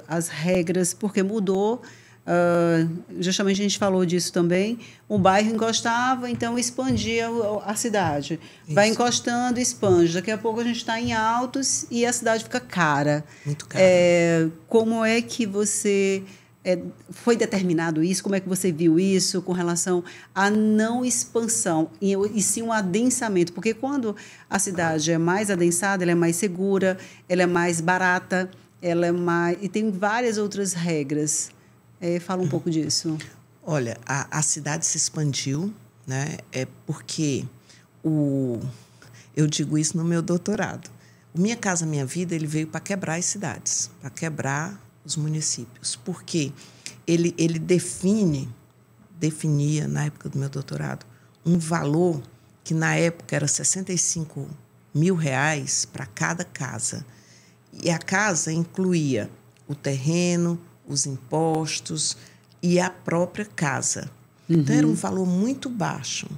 as regras, porque mudou. Uh, justamente a gente falou disso também. O bairro encostava, então expandia a cidade. Isso. Vai encostando, expande. Daqui a pouco a gente está em altos e a cidade fica cara. Muito cara. É, como é que você é, foi determinado isso? Como é que você viu isso com relação à não expansão e, e, sim um adensamento? Porque quando a cidade é mais adensada, ela é mais segura, ela é mais barata, ela é mais e tem várias outras regras. É, fala um pouco disso. Olha, a, a cidade se expandiu, né? É porque o eu digo isso no meu doutorado. O Minha Casa Minha Vida ele veio para quebrar as cidades, para quebrar os municípios, porque ele, ele define, definia na época do meu doutorado, um valor que na época era 65 mil reais para cada casa. E a casa incluía o terreno, os impostos e a própria casa. Uhum. Então era um uhum. valor muito baixo.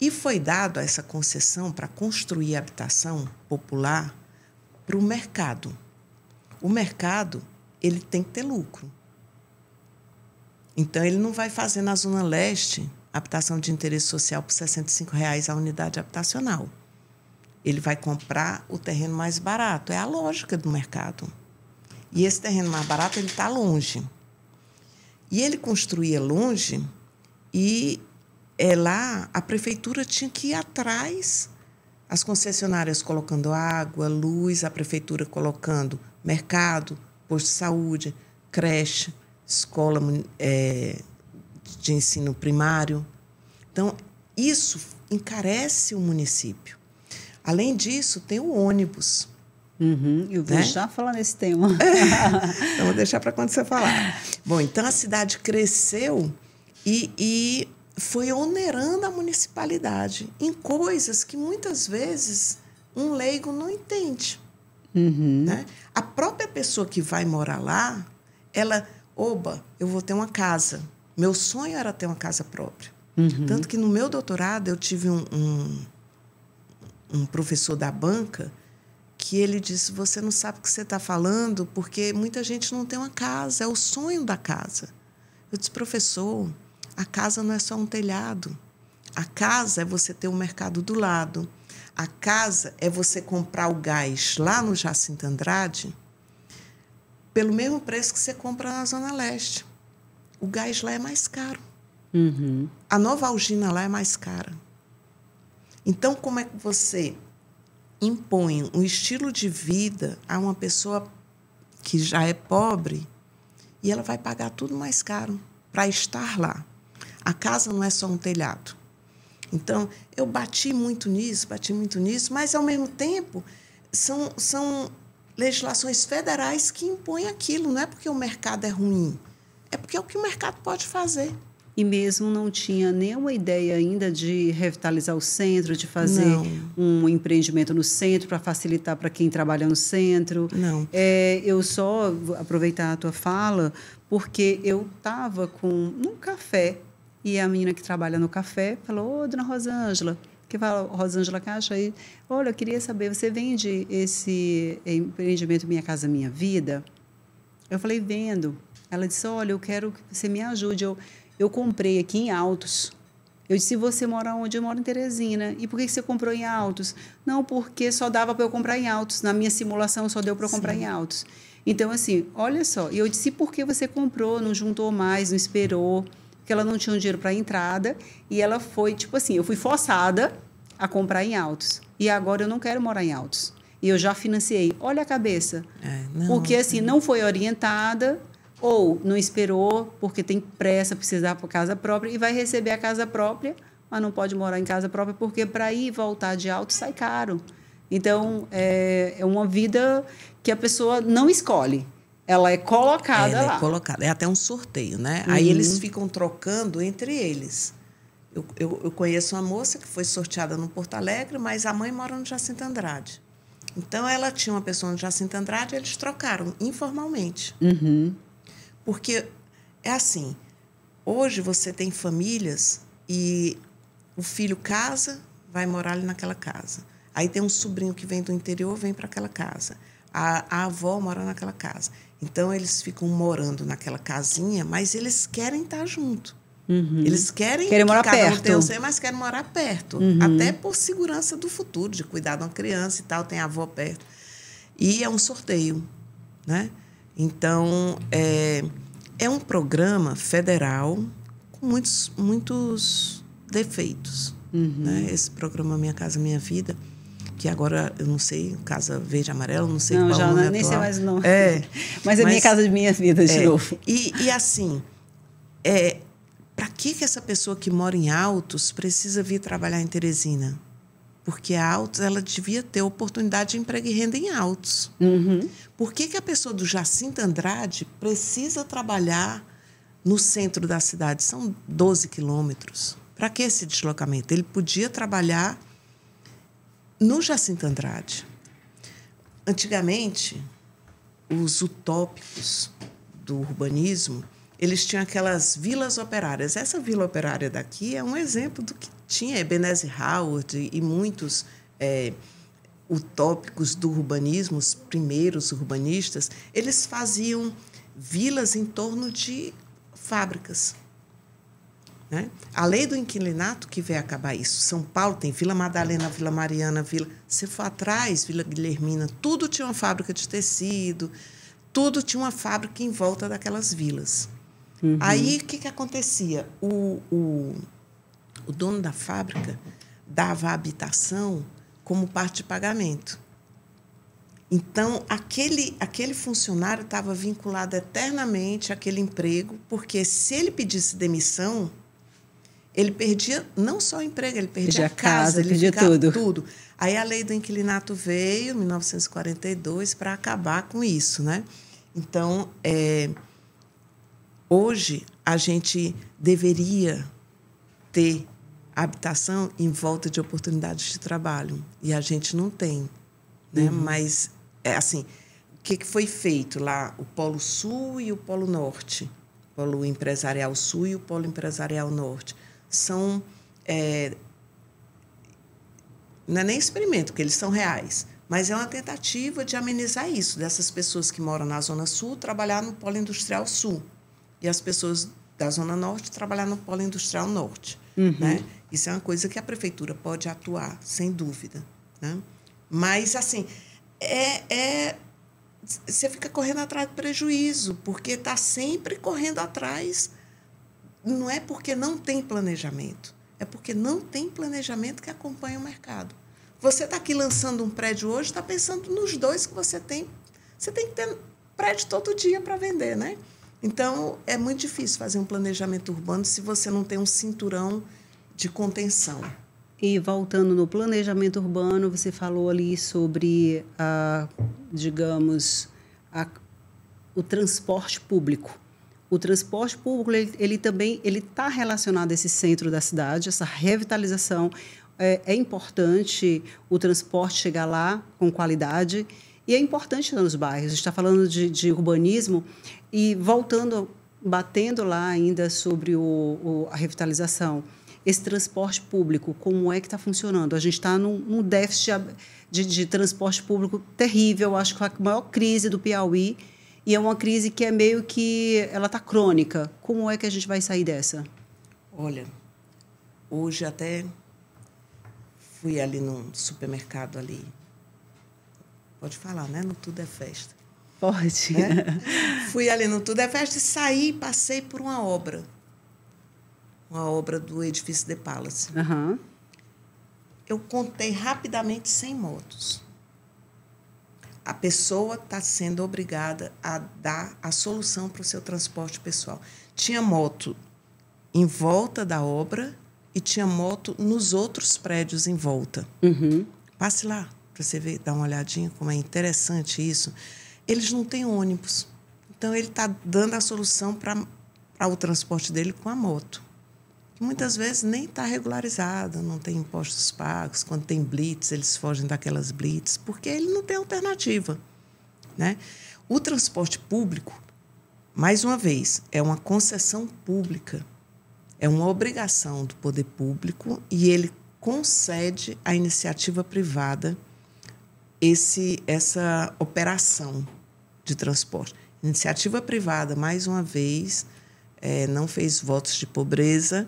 E foi dado essa concessão para construir habitação popular para o mercado. O mercado ele tem que ter lucro. Então, ele não vai fazer na Zona Leste habitação de interesse social por R$ 65 reais a unidade habitacional. Ele vai comprar o terreno mais barato. É a lógica do mercado. E esse terreno mais barato ele está longe. E ele construía longe e é lá a prefeitura tinha que ir atrás, as concessionárias colocando água, luz, a prefeitura colocando mercado, posto de saúde, creche, escola é, de ensino primário. Então, isso encarece o município. Além disso, tem o ônibus. Uhum, eu vou né? já falar nesse tema. então, vou deixar para quando você falar. Bom, então a cidade cresceu e, e foi onerando a municipalidade em coisas que muitas vezes um leigo não entende. Uhum. Né? A própria pessoa que vai morar lá, ela, oba, eu vou ter uma casa. Meu sonho era ter uma casa própria. Uhum. Tanto que no meu doutorado eu tive um, um, um professor da banca que ele disse: Você não sabe o que você está falando, porque muita gente não tem uma casa, é o sonho da casa. Eu disse, professor, a casa não é só um telhado. A casa é você ter um mercado do lado, a casa é você comprar o gás lá no Jacinto Andrade pelo mesmo preço que você compra na Zona Leste. O gás lá é mais caro. Uhum. A nova algina lá é mais cara. Então, como é que você impõe um estilo de vida a uma pessoa que já é pobre e ela vai pagar tudo mais caro para estar lá? A casa não é só um telhado. Então, eu bati muito nisso, bati muito nisso, mas, ao mesmo tempo, são, são legislações federais que impõem aquilo. Não é porque o mercado é ruim, é porque é o que o mercado pode fazer. E mesmo não tinha nenhuma ideia ainda de revitalizar o centro, de fazer não. um empreendimento no centro para facilitar para quem trabalha no centro. Não. É, eu só aproveitar a tua fala porque eu estava com num café e a menina que trabalha no café falou: Ô, dona Rosângela, que fala Rosângela Caixa aí, olha, eu queria saber, você vende esse empreendimento Minha Casa Minha Vida? Eu falei, vendo. Ela disse, olha, eu quero que você me ajude. Eu, eu comprei aqui em Altos. Eu disse, você mora onde? Eu moro em Teresina. E por que você comprou em Altos? Não, porque só dava para eu comprar em Altos. Na minha simulação só deu para eu comprar Sim. em Altos. Então, assim, olha só. E eu disse, por que você comprou? Não juntou mais, não esperou? porque ela não tinha um dinheiro para entrada e ela foi, tipo assim, eu fui forçada a comprar em altos. E agora eu não quero morar em altos. E eu já financiei. Olha a cabeça. É, não, porque é. assim, não foi orientada ou não esperou porque tem pressa, precisar para casa própria e vai receber a casa própria, mas não pode morar em casa própria porque para ir e voltar de alto sai caro. Então, é, é uma vida que a pessoa não escolhe. Ela é colocada ela é lá. É colocada. É até um sorteio, né? Uhum. Aí eles ficam trocando entre eles. Eu, eu, eu, conheço uma moça que foi sorteada no Porto Alegre, mas a mãe mora no Jacinto Andrade. Então ela tinha uma pessoa no Jacinto Andrade, eles trocaram informalmente. Uhum. Porque é assim, hoje você tem famílias e o filho casa, vai morar ali naquela casa. Aí tem um sobrinho que vem do interior, vem para aquela casa. A, a avó mora naquela casa. Então eles ficam morando naquela casinha, mas eles querem estar junto. Uhum. Eles querem, querem morar que cada perto. um tenha mas querem morar perto. Uhum. Até por segurança do futuro, de cuidar de uma criança e tal, tem a avó perto. E é um sorteio, né? Então, é, é um programa federal com muitos, muitos defeitos. Uhum. Né? Esse programa Minha Casa Minha Vida que agora eu não sei, Casa Verde Amarelo, não sei não, qual já, é nome é nem atual. sei mais o nome. É, mas é minha casa de minha vida de é, novo. E, e assim, é, para que que essa pessoa que mora em Altos precisa vir trabalhar em Teresina? Porque a Altos ela devia ter oportunidade de emprego e renda em Altos. Uhum. Por que que a pessoa do Jacinto Andrade precisa trabalhar no centro da cidade? São 12 quilômetros. Para que esse deslocamento? Ele podia trabalhar no Jacinto Andrade. Antigamente, os utópicos do urbanismo, eles tinham aquelas vilas operárias. Essa vila operária daqui é um exemplo do que tinha Ebenezer Howard e muitos é, utópicos do urbanismo, os primeiros urbanistas, eles faziam vilas em torno de fábricas. Né? A lei do inquilinato que vai acabar isso. São Paulo tem Vila Madalena, Vila Mariana, Vila. Se for atrás, Vila Guilhermina, tudo tinha uma fábrica de tecido, tudo tinha uma fábrica em volta daquelas vilas. Uhum. Aí o que, que acontecia? O, o, o dono da fábrica dava a habitação como parte de pagamento. Então, aquele, aquele funcionário estava vinculado eternamente àquele emprego, porque se ele pedisse demissão, ele perdia não só o emprego, ele perdia, perdia a casa, casa ele perdia tudo. tudo. Aí a lei do inquilinato veio, em 1942, para acabar com isso, né? Então, é, hoje a gente deveria ter habitação em volta de oportunidades de trabalho e a gente não tem, né? Uhum. Mas é assim, o que, que foi feito lá? O Polo Sul e o Polo Norte, o Polo Empresarial Sul e o Polo Empresarial Norte são. É, não é nem experimento, porque eles são reais, mas é uma tentativa de amenizar isso, dessas pessoas que moram na Zona Sul trabalhar no Polo Industrial Sul e as pessoas da Zona Norte trabalhar no Polo Industrial Norte. Uhum. Né? Isso é uma coisa que a prefeitura pode atuar, sem dúvida. Né? Mas, assim, é, é você fica correndo atrás do prejuízo, porque está sempre correndo atrás não é porque não tem planejamento, é porque não tem planejamento que acompanha o mercado. Você está aqui lançando um prédio hoje, está pensando nos dois que você tem. Você tem que ter prédio todo dia para vender, né? Então, é muito difícil fazer um planejamento urbano se você não tem um cinturão de contenção. E voltando no planejamento urbano, você falou ali sobre, a, ah, digamos, a, o transporte público. O transporte público, ele, ele também ele está relacionado a esse centro da cidade, essa revitalização. É, é importante o transporte chegar lá com qualidade e é importante nos bairros. A gente está falando de, de urbanismo e voltando, batendo lá ainda sobre o, o, a revitalização esse transporte público, como é que está funcionando? A gente está num, num, déficit de, de, transporte público terrível. Acho que a maior crise do Piauí e é uma crise que é meio que ela está crônica. Como é que a gente vai sair dessa? Olha, hoje até fui ali num supermercado ali. Pode falar, né? No Tudo é Festa. Pode. Né? fui ali no Tudo é Festa e saí e passei por uma obra. Uma obra do edifício The Palace. Uhum. Eu contei rapidamente 100 motos. A pessoa está sendo obrigada a dar a solução para o seu transporte pessoal. Tinha moto em volta da obra e tinha moto nos outros prédios em volta. Uhum. Passe lá para você ver, dar uma olhadinha como é interessante isso. Eles não têm ônibus. Então, ele está dando a solução para o transporte dele com a moto que muitas vezes nem está regularizado, não tem impostos pagos. Quando tem blitz, eles fogem daquelas blitz, porque ele não tem alternativa. Né? O transporte público, mais uma vez, é uma concessão pública, é uma obrigação do poder público e ele concede à iniciativa privada esse, essa operação de transporte. Iniciativa privada, mais uma vez, é, não fez votos de pobreza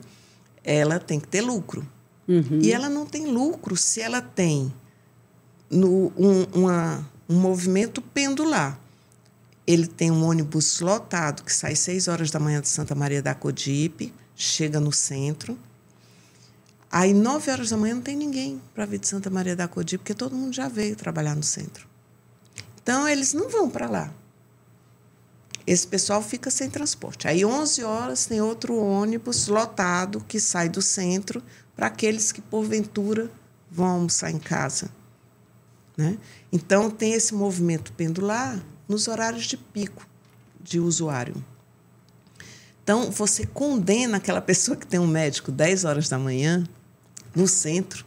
ela tem que ter lucro. Uhum. E ela não tem lucro se ela tem no, um, uma, um movimento pendular. Ele tem um ônibus lotado que sai 6 horas da manhã de Santa Maria da Codipe, chega no centro. Aí, 9 horas da manhã, não tem ninguém para vir de Santa Maria da Codipe, porque todo mundo já veio trabalhar no centro. Então, eles não vão para lá. Esse pessoal fica sem transporte. Aí, 11 horas, tem outro ônibus lotado que sai do centro para aqueles que, porventura, vão almoçar em casa. Né? Então, tem esse movimento pendular nos horários de pico de usuário. Então, você condena aquela pessoa que tem um médico 10 horas da manhã no centro,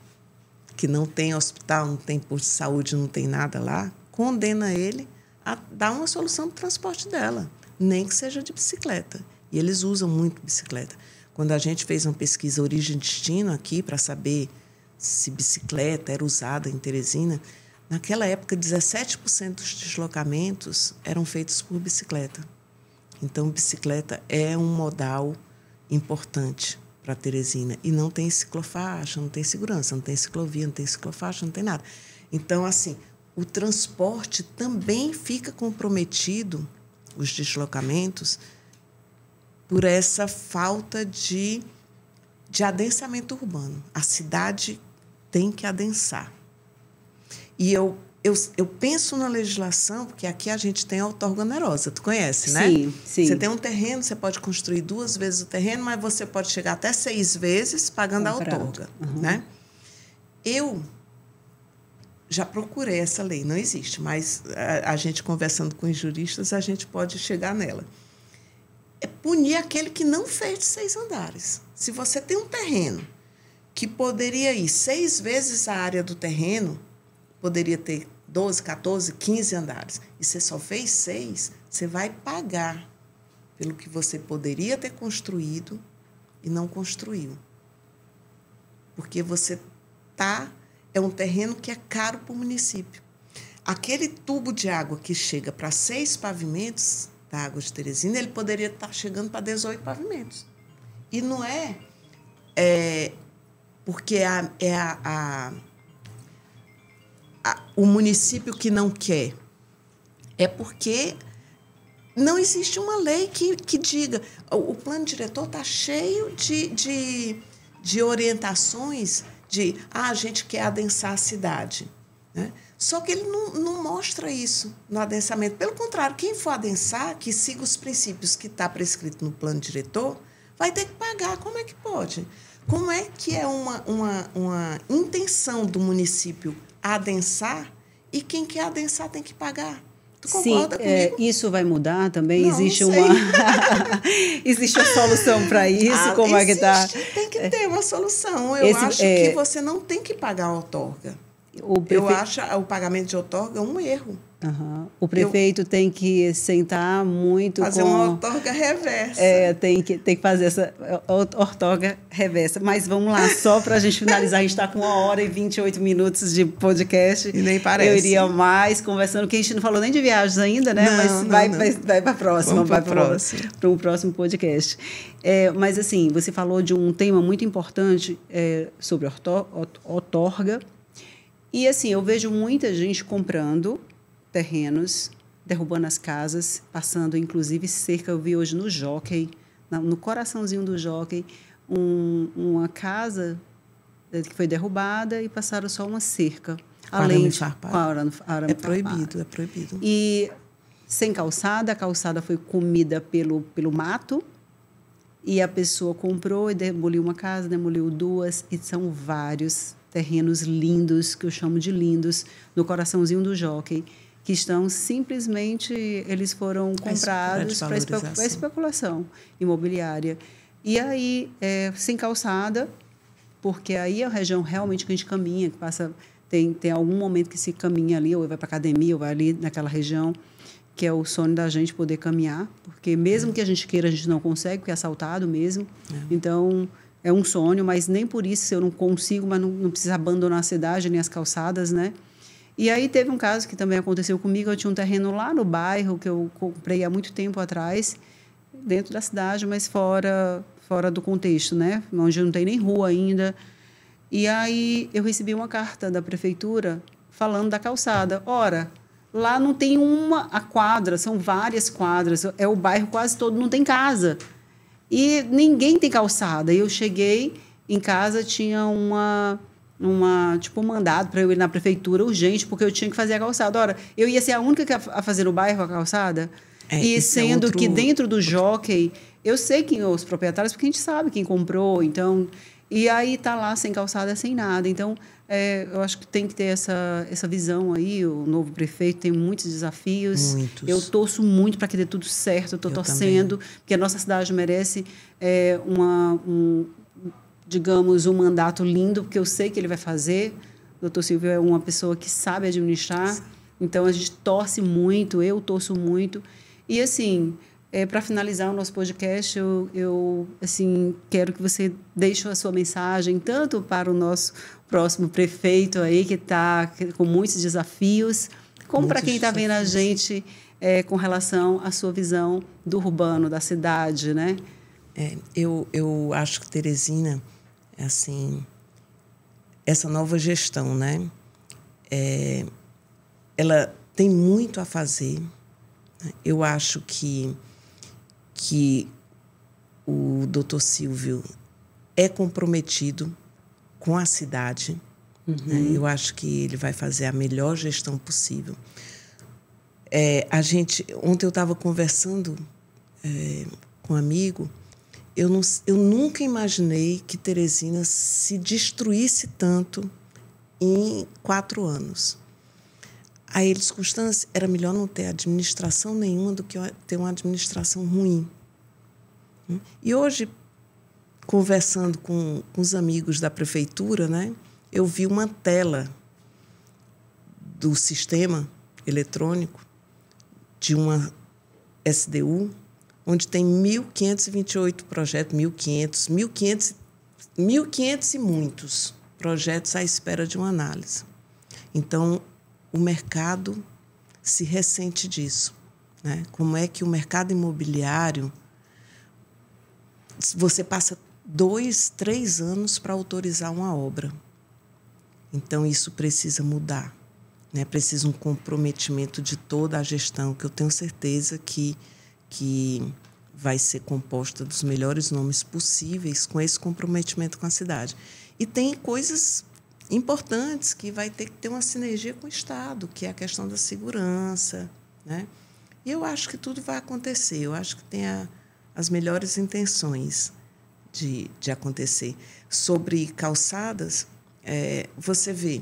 que não tem hospital, não tem posto de saúde, não tem nada lá, condena ele a dar uma solução para o transporte dela, nem que seja de bicicleta. E eles usam muito bicicleta. Quando a gente fez uma pesquisa origem-destino aqui para saber se bicicleta era usada em Teresina, naquela época 17% dos deslocamentos eram feitos por bicicleta. Então, bicicleta é um modal importante para Teresina. E não tem ciclofaixa, não tem segurança, não tem ciclovia, não tem ciclofaixa, não tem nada. Então, assim, o transporte também fica comprometido, os deslocamentos, por essa falta de, de adensamento urbano. A cidade tem que adensar. E eu, eu, eu penso na legislação, porque aqui a gente tem a onerosa, tu conhece, né? Sim, sim. Você tem um terreno, você pode construir duas vezes o terreno, mas você pode chegar até seis vezes pagando Comprado. a outorga, uhum. né? Eu já procurei essa lei, não existe, mas a, a, gente conversando com os juristas, a gente pode chegar nela. É punir aquele que não fez de seis andares. Se você tem um terreno que poderia ir seis vezes a área do terreno, poderia ter 12, 14, 15 andares, e você só fez seis, você vai pagar pelo que você poderia ter construído e não construiu. Porque você está é um terreno que é caro para o município. Aquele tubo de água que chega para seis pavimentos da água de Teresina, ele poderia estar tá chegando para 18 pavimentos. E não é, é porque é, a, é a, a, a, o município que não quer. É porque não existe uma lei que, que diga. O, o plano diretor está cheio de, de, de orientações de ah, a gente quer adensar a cidade. Né? Só que ele não, não, mostra isso no adensamento. Pelo contrário, quem for adensar, que siga os princípios que está prescrito no plano diretor, vai ter que pagar. Como é que pode? Como é que é uma, uma, uma intenção do município adensar e quem quer adensar tem que pagar? concorda Sim, é, comigo? É, isso vai mudar também? Não, existe não uma existe uma solução para isso? Ah, Como existe, é que tá? Tem que é. ter uma solução. Eu Esse, acho é... que você não tem que pagar a outorga. Prefe... Eu acho o pagamento de outorga um erro. Uhum. O prefeito eu, tem que sentar muito fazer com... uma outorga reversa. É, tem que, tem que fazer essa outorga reversa. Mas vamos lá, só para a gente finalizar, a gente está com uma hora e 28 minutos de podcast. E nem parece. Eu iria mais conversando, que a gente não falou nem de viagens ainda, né? Não, mas não, vai, vai, vai para a próxima, vamos vai para o próximo podcast. É, mas assim, você falou de um tema muito importante é, sobre otorga E assim, eu vejo muita gente comprando terrenos, derrubando as casas, passando inclusive cerca. Eu vi hoje no Jockey, no coraçãozinho do Jockey, um, uma casa é, que foi derrubada e passaram só uma cerca. Com além de com arame, arame é proibido, farpado. é proibido. E sem calçada, a calçada foi comida pelo, pelo mato. E a pessoa comprou e demoliu uma casa, demoliu duas, e são vários terrenos lindos, que eu chamo de lindos, no coraçãozinho do jockey, que estão simplesmente eles foram comprados para especulação imobiliária e aí é, sem calçada porque aí é a região realmente que a gente caminha que passa tem tem algum momento que se caminha ali ou vai para academia ou vai ali naquela região que é o sonho da gente poder caminhar porque mesmo é. que a gente queira a gente não consegue porque é assaltado mesmo é. então é um sonho mas nem por isso eu não consigo mas não, não precisa abandonar a cidade nem as calçadas né e aí teve um caso que também aconteceu comigo. Eu tinha um terreno lá no bairro que eu comprei há muito tempo atrás, dentro da cidade, mas fora fora do contexto, né? Onde não tem nem rua ainda. E aí eu recebi uma carta da prefeitura falando da calçada. Ora, lá não tem uma a quadra, são várias quadras. É o bairro quase todo não tem casa. E ninguém tem calçada. Eu cheguei em casa tinha uma uma, tipo, um mandado para eu ir na prefeitura urgente, porque eu tinha que fazer a calçada. Ora, eu ia ser a única a fazer no bairro a calçada. É, e é sendo é outro... que dentro do jockey, eu sei quem os proprietários, porque a gente sabe quem comprou, então. E aí tá lá sem calçada, sem nada. Então, é, eu acho que tem que ter essa, essa visão aí. O novo prefeito tem muitos desafios. Muitos. Eu torço muito para que dê tudo certo, eu estou torcendo, também. porque a nossa cidade merece é, uma, um, digamos, um mandato lindo, porque eu sei que ele vai fazer. O doutor Silvio é uma pessoa que sabe administrar, então a gente torce muito, eu torço muito. E, assim, é, para finalizar o nosso podcast, eu, eu, assim, quero que você deixe a sua mensagem, tanto para o nosso próximo prefeito aí, que está com muitos desafios, como para quem está vendo a gente é, com relação à sua visão do urbano, da cidade, né? É, eu, eu acho que Teresina é assim, essa nova gestão, né? É, ela tem muito a fazer. Né? Eu acho que, que o doutor Silvio é comprometido com a cidade. Né? Uhum. Né? Eu acho que ele vai fazer a melhor gestão possível. É, a gente ontem eu estava conversando é, com um amigo eu, não, eu nunca imaginei que Teresina se destruísse tanto em quatro anos. A eles, Constância, era melhor não ter administração nenhuma do que ter uma administração ruim. Hum? E hoje, conversando com, com os amigos da prefeitura, né, eu vi uma tela do sistema eletrônico de uma SDU onde tem 1.528 projetos, 1.500, 1.500, e muitos projetos à espera de uma análise. Então, o mercado se ressente disso. Né? Como é que o mercado imobiliário você passa dois, três anos para autorizar uma obra? Então, isso precisa mudar. Né? Precisa um comprometimento de toda a gestão, que eu tenho certeza que que vai ser composta dos melhores nomes possíveis com esse comprometimento com a cidade. E tem coisas importantes que vai ter que ter uma sinergia com o Estado, que é a questão da segurança, né? E eu acho que tudo vai acontecer. Eu acho que tem a, as melhores intenções de, de acontecer. Sobre calçadas, é, você vê,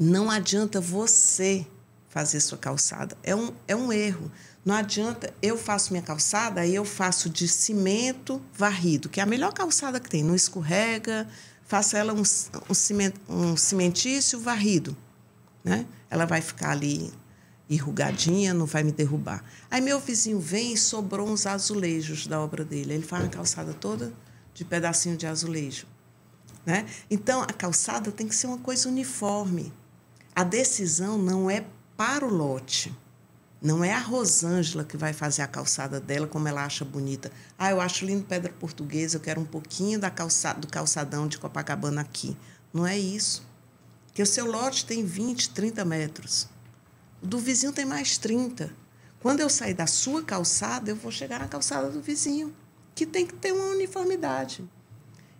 não adianta você fazer sua calçada. É um, é um erro. Não adianta, eu faço minha calçada, aí eu faço de cimento varrido, que é a melhor calçada que tem, não escorrega, faço ela um, um, ciment, um cimentício varrido. Né? Ela vai ficar ali enrugadinha, não vai me derrubar. Aí meu vizinho vem e sobrou uns azulejos da obra dele. Ele faz uma calçada toda de pedacinho de azulejo. Né? Então, a calçada tem que ser uma coisa uniforme. A decisão não é para o lote. Não é a Rosângela que vai fazer a calçada dela como ela acha bonita. Ah, eu acho lindo pedra portuguesa, eu quero um pouquinho da calça, do calçadão de Copacabana aqui. Não é isso. Porque o seu lote tem 20, 30 metros. O do vizinho tem mais 30. Quando eu sair da sua calçada, eu vou chegar na calçada do vizinho, que tem que ter uma uniformidade.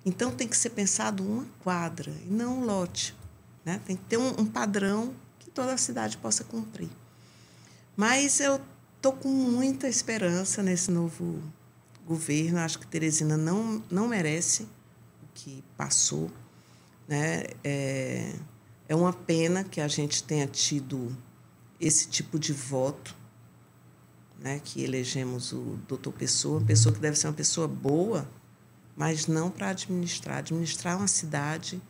Então tem que ser pensado uma quadra e não um lote. Né? Tem que ter um, um padrão que toda a cidade possa cumprir. Mas eu estou com muita esperança nesse novo governo. Acho que Teresina não, não merece o que passou. Né? É, é uma pena que a gente tenha tido esse tipo de voto, né? que elegemos o doutor Pessoa, uma pessoa que deve ser uma pessoa boa, mas não para administrar. Administrar uma cidade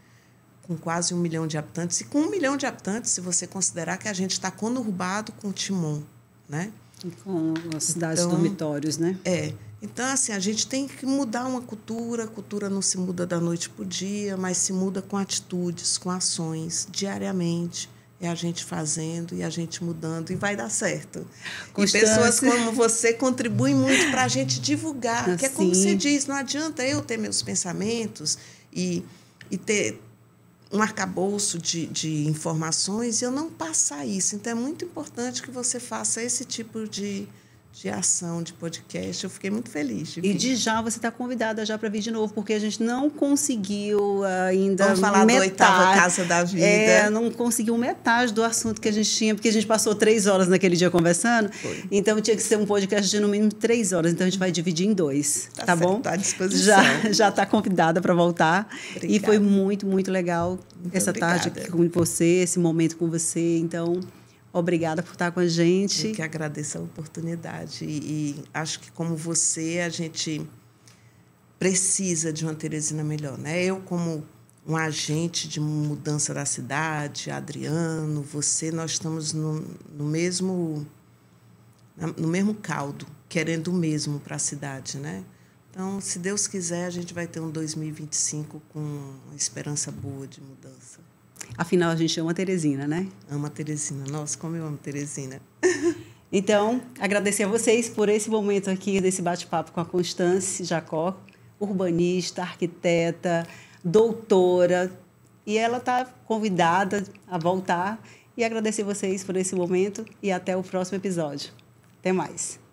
com quase um milhão de habitantes. E com um milhão de habitantes, se você considerar que a gente está conurbado com Timon, né? E com as cidades então, dormitórios, né? É. Então, assim, a gente tem que mudar uma cultura. A cultura não se muda da noite para o dia, mas se muda com atitudes, com ações, diariamente. É a gente fazendo e a gente mudando e vai dar certo. Constância. E pessoas como você contribuem muito para a gente divulgar. Assim. Que é como você diz, não adianta eu ter meus pensamentos e, e ter, um arcabouço de, de informações e eu não passar isso. Então, é muito importante que você faça esse tipo de, de ação, de podcast. Eu fiquei muito feliz. De e de já você está convidada já para vir de novo, porque a gente não conseguiu ainda. Vamos falar metade, da oitava casa da vida. É, não conseguiu metade do assunto que a gente tinha, porque a gente passou três horas naquele dia conversando. Foi. Então tinha que ser um podcast de no mínimo três horas. Então a gente vai dividir em dois. Tá, tá certo, bom? Tá à disposição. Já, já tá convidada para voltar. Obrigada. E foi muito, muito legal muito essa obrigada. tarde com você, esse momento com você. Então. Obrigada por estar com a gente. Eu que agradeço a oportunidade. E, e acho que, como você, a gente precisa de uma Teresina melhor. Né? Eu, como um agente de mudança da cidade, Adriano, você, nós estamos no, no mesmo no mesmo caldo, querendo o mesmo para a cidade, né? Então, se Deus quiser, a gente vai ter um 2025 com uma esperança boa de mudança. Afinal, a gente ama Teresina, né? Ama Teresina. Nossa, como eu amo Teresina. Então, agradecer a vocês por esse momento aqui, desse bate-papo com a Constance Jacó, urbanista, arquiteta, doutora. E ela está convidada a voltar. E agradecer a vocês por esse momento e até o próximo episódio. Até mais.